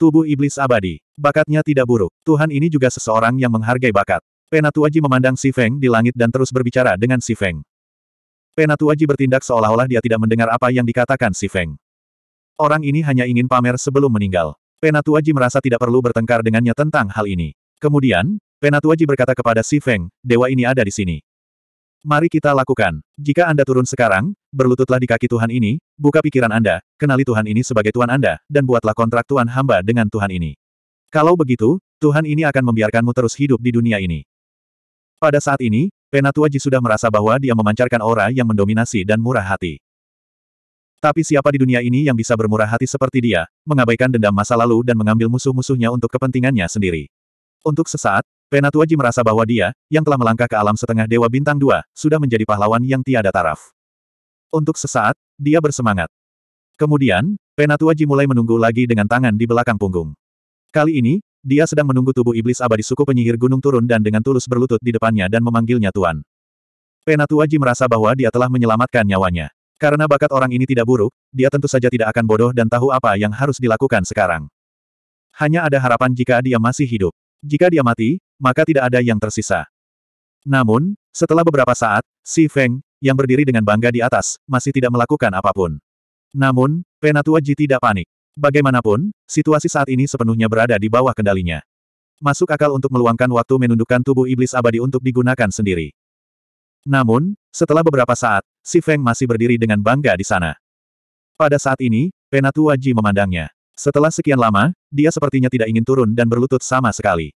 Tubuh iblis abadi. Bakatnya tidak buruk. Tuhan ini juga seseorang yang menghargai bakat. Penatuaji memandang Si Feng di langit dan terus berbicara dengan Si Feng. Penatuaji bertindak seolah-olah dia tidak mendengar apa yang dikatakan Si Feng. Orang ini hanya ingin pamer sebelum meninggal. Penatuaji merasa tidak perlu bertengkar dengannya tentang hal ini. Kemudian, Penatuaji berkata kepada Si Feng, dewa ini ada di sini. Mari kita lakukan. Jika Anda turun sekarang, berlututlah di kaki Tuhan ini, buka pikiran Anda, kenali Tuhan ini sebagai Tuhan Anda, dan buatlah kontrak Tuhan hamba dengan Tuhan ini. Kalau begitu, Tuhan ini akan membiarkanmu terus hidup di dunia ini. Pada saat ini, Penatua Ji sudah merasa bahwa dia memancarkan aura yang mendominasi dan murah hati. Tapi siapa di dunia ini yang bisa bermurah hati seperti dia, mengabaikan dendam masa lalu dan mengambil musuh-musuhnya untuk kepentingannya sendiri. Untuk sesaat, Penatuaji merasa bahwa dia, yang telah melangkah ke alam setengah Dewa Bintang Dua, sudah menjadi pahlawan yang tiada taraf. Untuk sesaat, dia bersemangat. Kemudian, Penatuaji mulai menunggu lagi dengan tangan di belakang punggung. Kali ini, dia sedang menunggu tubuh iblis abadi suku penyihir gunung turun dan dengan tulus berlutut di depannya dan memanggilnya Tuan. Penatuaji merasa bahwa dia telah menyelamatkan nyawanya. Karena bakat orang ini tidak buruk, dia tentu saja tidak akan bodoh dan tahu apa yang harus dilakukan sekarang. Hanya ada harapan jika dia masih hidup. Jika dia mati, maka tidak ada yang tersisa. Namun, setelah beberapa saat, Si Feng, yang berdiri dengan bangga di atas, masih tidak melakukan apapun. Namun, Penatua Ji tidak panik. Bagaimanapun, situasi saat ini sepenuhnya berada di bawah kendalinya. Masuk akal untuk meluangkan waktu menundukkan tubuh iblis abadi untuk digunakan sendiri. Namun, setelah beberapa saat, Si Feng masih berdiri dengan bangga di sana. Pada saat ini, Penatua Ji memandangnya. Setelah sekian lama, dia sepertinya tidak ingin turun dan berlutut sama sekali.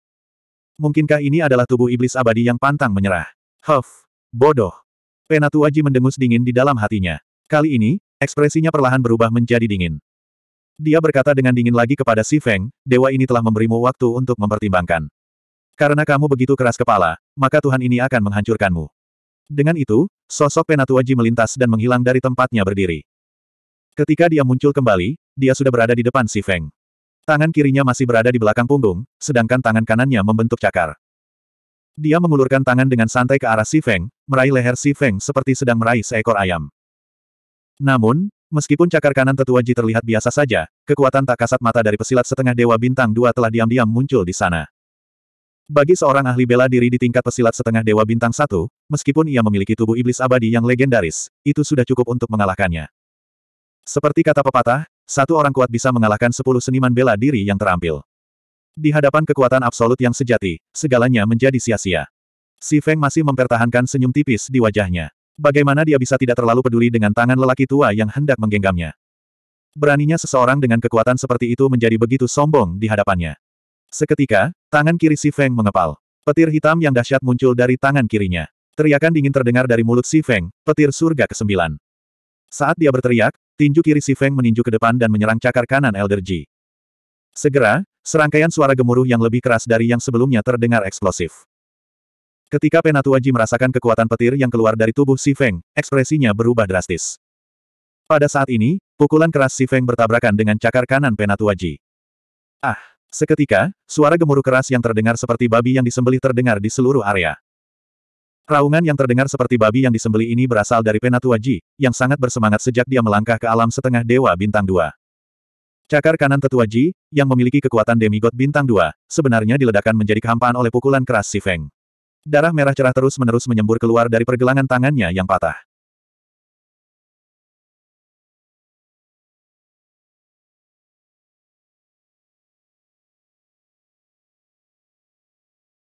Mungkinkah ini adalah tubuh iblis abadi yang pantang menyerah? Huff! Bodoh! Penatuaji mendengus dingin di dalam hatinya. Kali ini, ekspresinya perlahan berubah menjadi dingin. Dia berkata dengan dingin lagi kepada Si Feng, dewa ini telah memberimu waktu untuk mempertimbangkan. Karena kamu begitu keras kepala, maka Tuhan ini akan menghancurkanmu. Dengan itu, sosok Penatuaji melintas dan menghilang dari tempatnya berdiri. Ketika dia muncul kembali, dia sudah berada di depan si Feng. Tangan kirinya masih berada di belakang punggung, sedangkan tangan kanannya membentuk cakar. Dia mengulurkan tangan dengan santai ke arah si Feng, meraih leher si Feng seperti sedang meraih seekor ayam. Namun, meskipun cakar kanan tetua Ji terlihat biasa saja, kekuatan tak kasat mata dari pesilat setengah dewa bintang dua telah diam-diam muncul di sana. Bagi seorang ahli bela diri di tingkat pesilat setengah dewa bintang satu, meskipun ia memiliki tubuh iblis abadi yang legendaris, itu sudah cukup untuk mengalahkannya. Seperti kata pepatah, satu orang kuat bisa mengalahkan sepuluh seniman bela diri yang terampil. Di hadapan kekuatan absolut yang sejati, segalanya menjadi sia-sia. Si Feng masih mempertahankan senyum tipis di wajahnya. Bagaimana dia bisa tidak terlalu peduli dengan tangan lelaki tua yang hendak menggenggamnya? Beraninya seseorang dengan kekuatan seperti itu menjadi begitu sombong di hadapannya. Seketika, tangan kiri Si Feng mengepal. Petir hitam yang dahsyat muncul dari tangan kirinya. Teriakan dingin terdengar dari mulut Si Feng, petir surga ke-9. Saat dia berteriak, Tinju kiri Si Feng meninju ke depan dan menyerang cakar kanan Elder Ji. Segera, serangkaian suara gemuruh yang lebih keras dari yang sebelumnya terdengar eksplosif. Ketika Penatua Ji merasakan kekuatan petir yang keluar dari tubuh Si Feng, ekspresinya berubah drastis. Pada saat ini, pukulan keras Si Feng bertabrakan dengan cakar kanan Penatua Ji. Ah! Seketika, suara gemuruh keras yang terdengar seperti babi yang disembelih terdengar di seluruh area. Raungan yang terdengar seperti babi yang disembeli ini berasal dari Penatua Ji, yang sangat bersemangat sejak dia melangkah ke alam setengah dewa bintang dua. Cakar kanan tetua Ji, yang memiliki kekuatan demigod bintang dua, sebenarnya diledakkan menjadi kehampaan oleh pukulan keras si Feng. Darah merah cerah terus-menerus menyembur keluar dari pergelangan tangannya yang patah.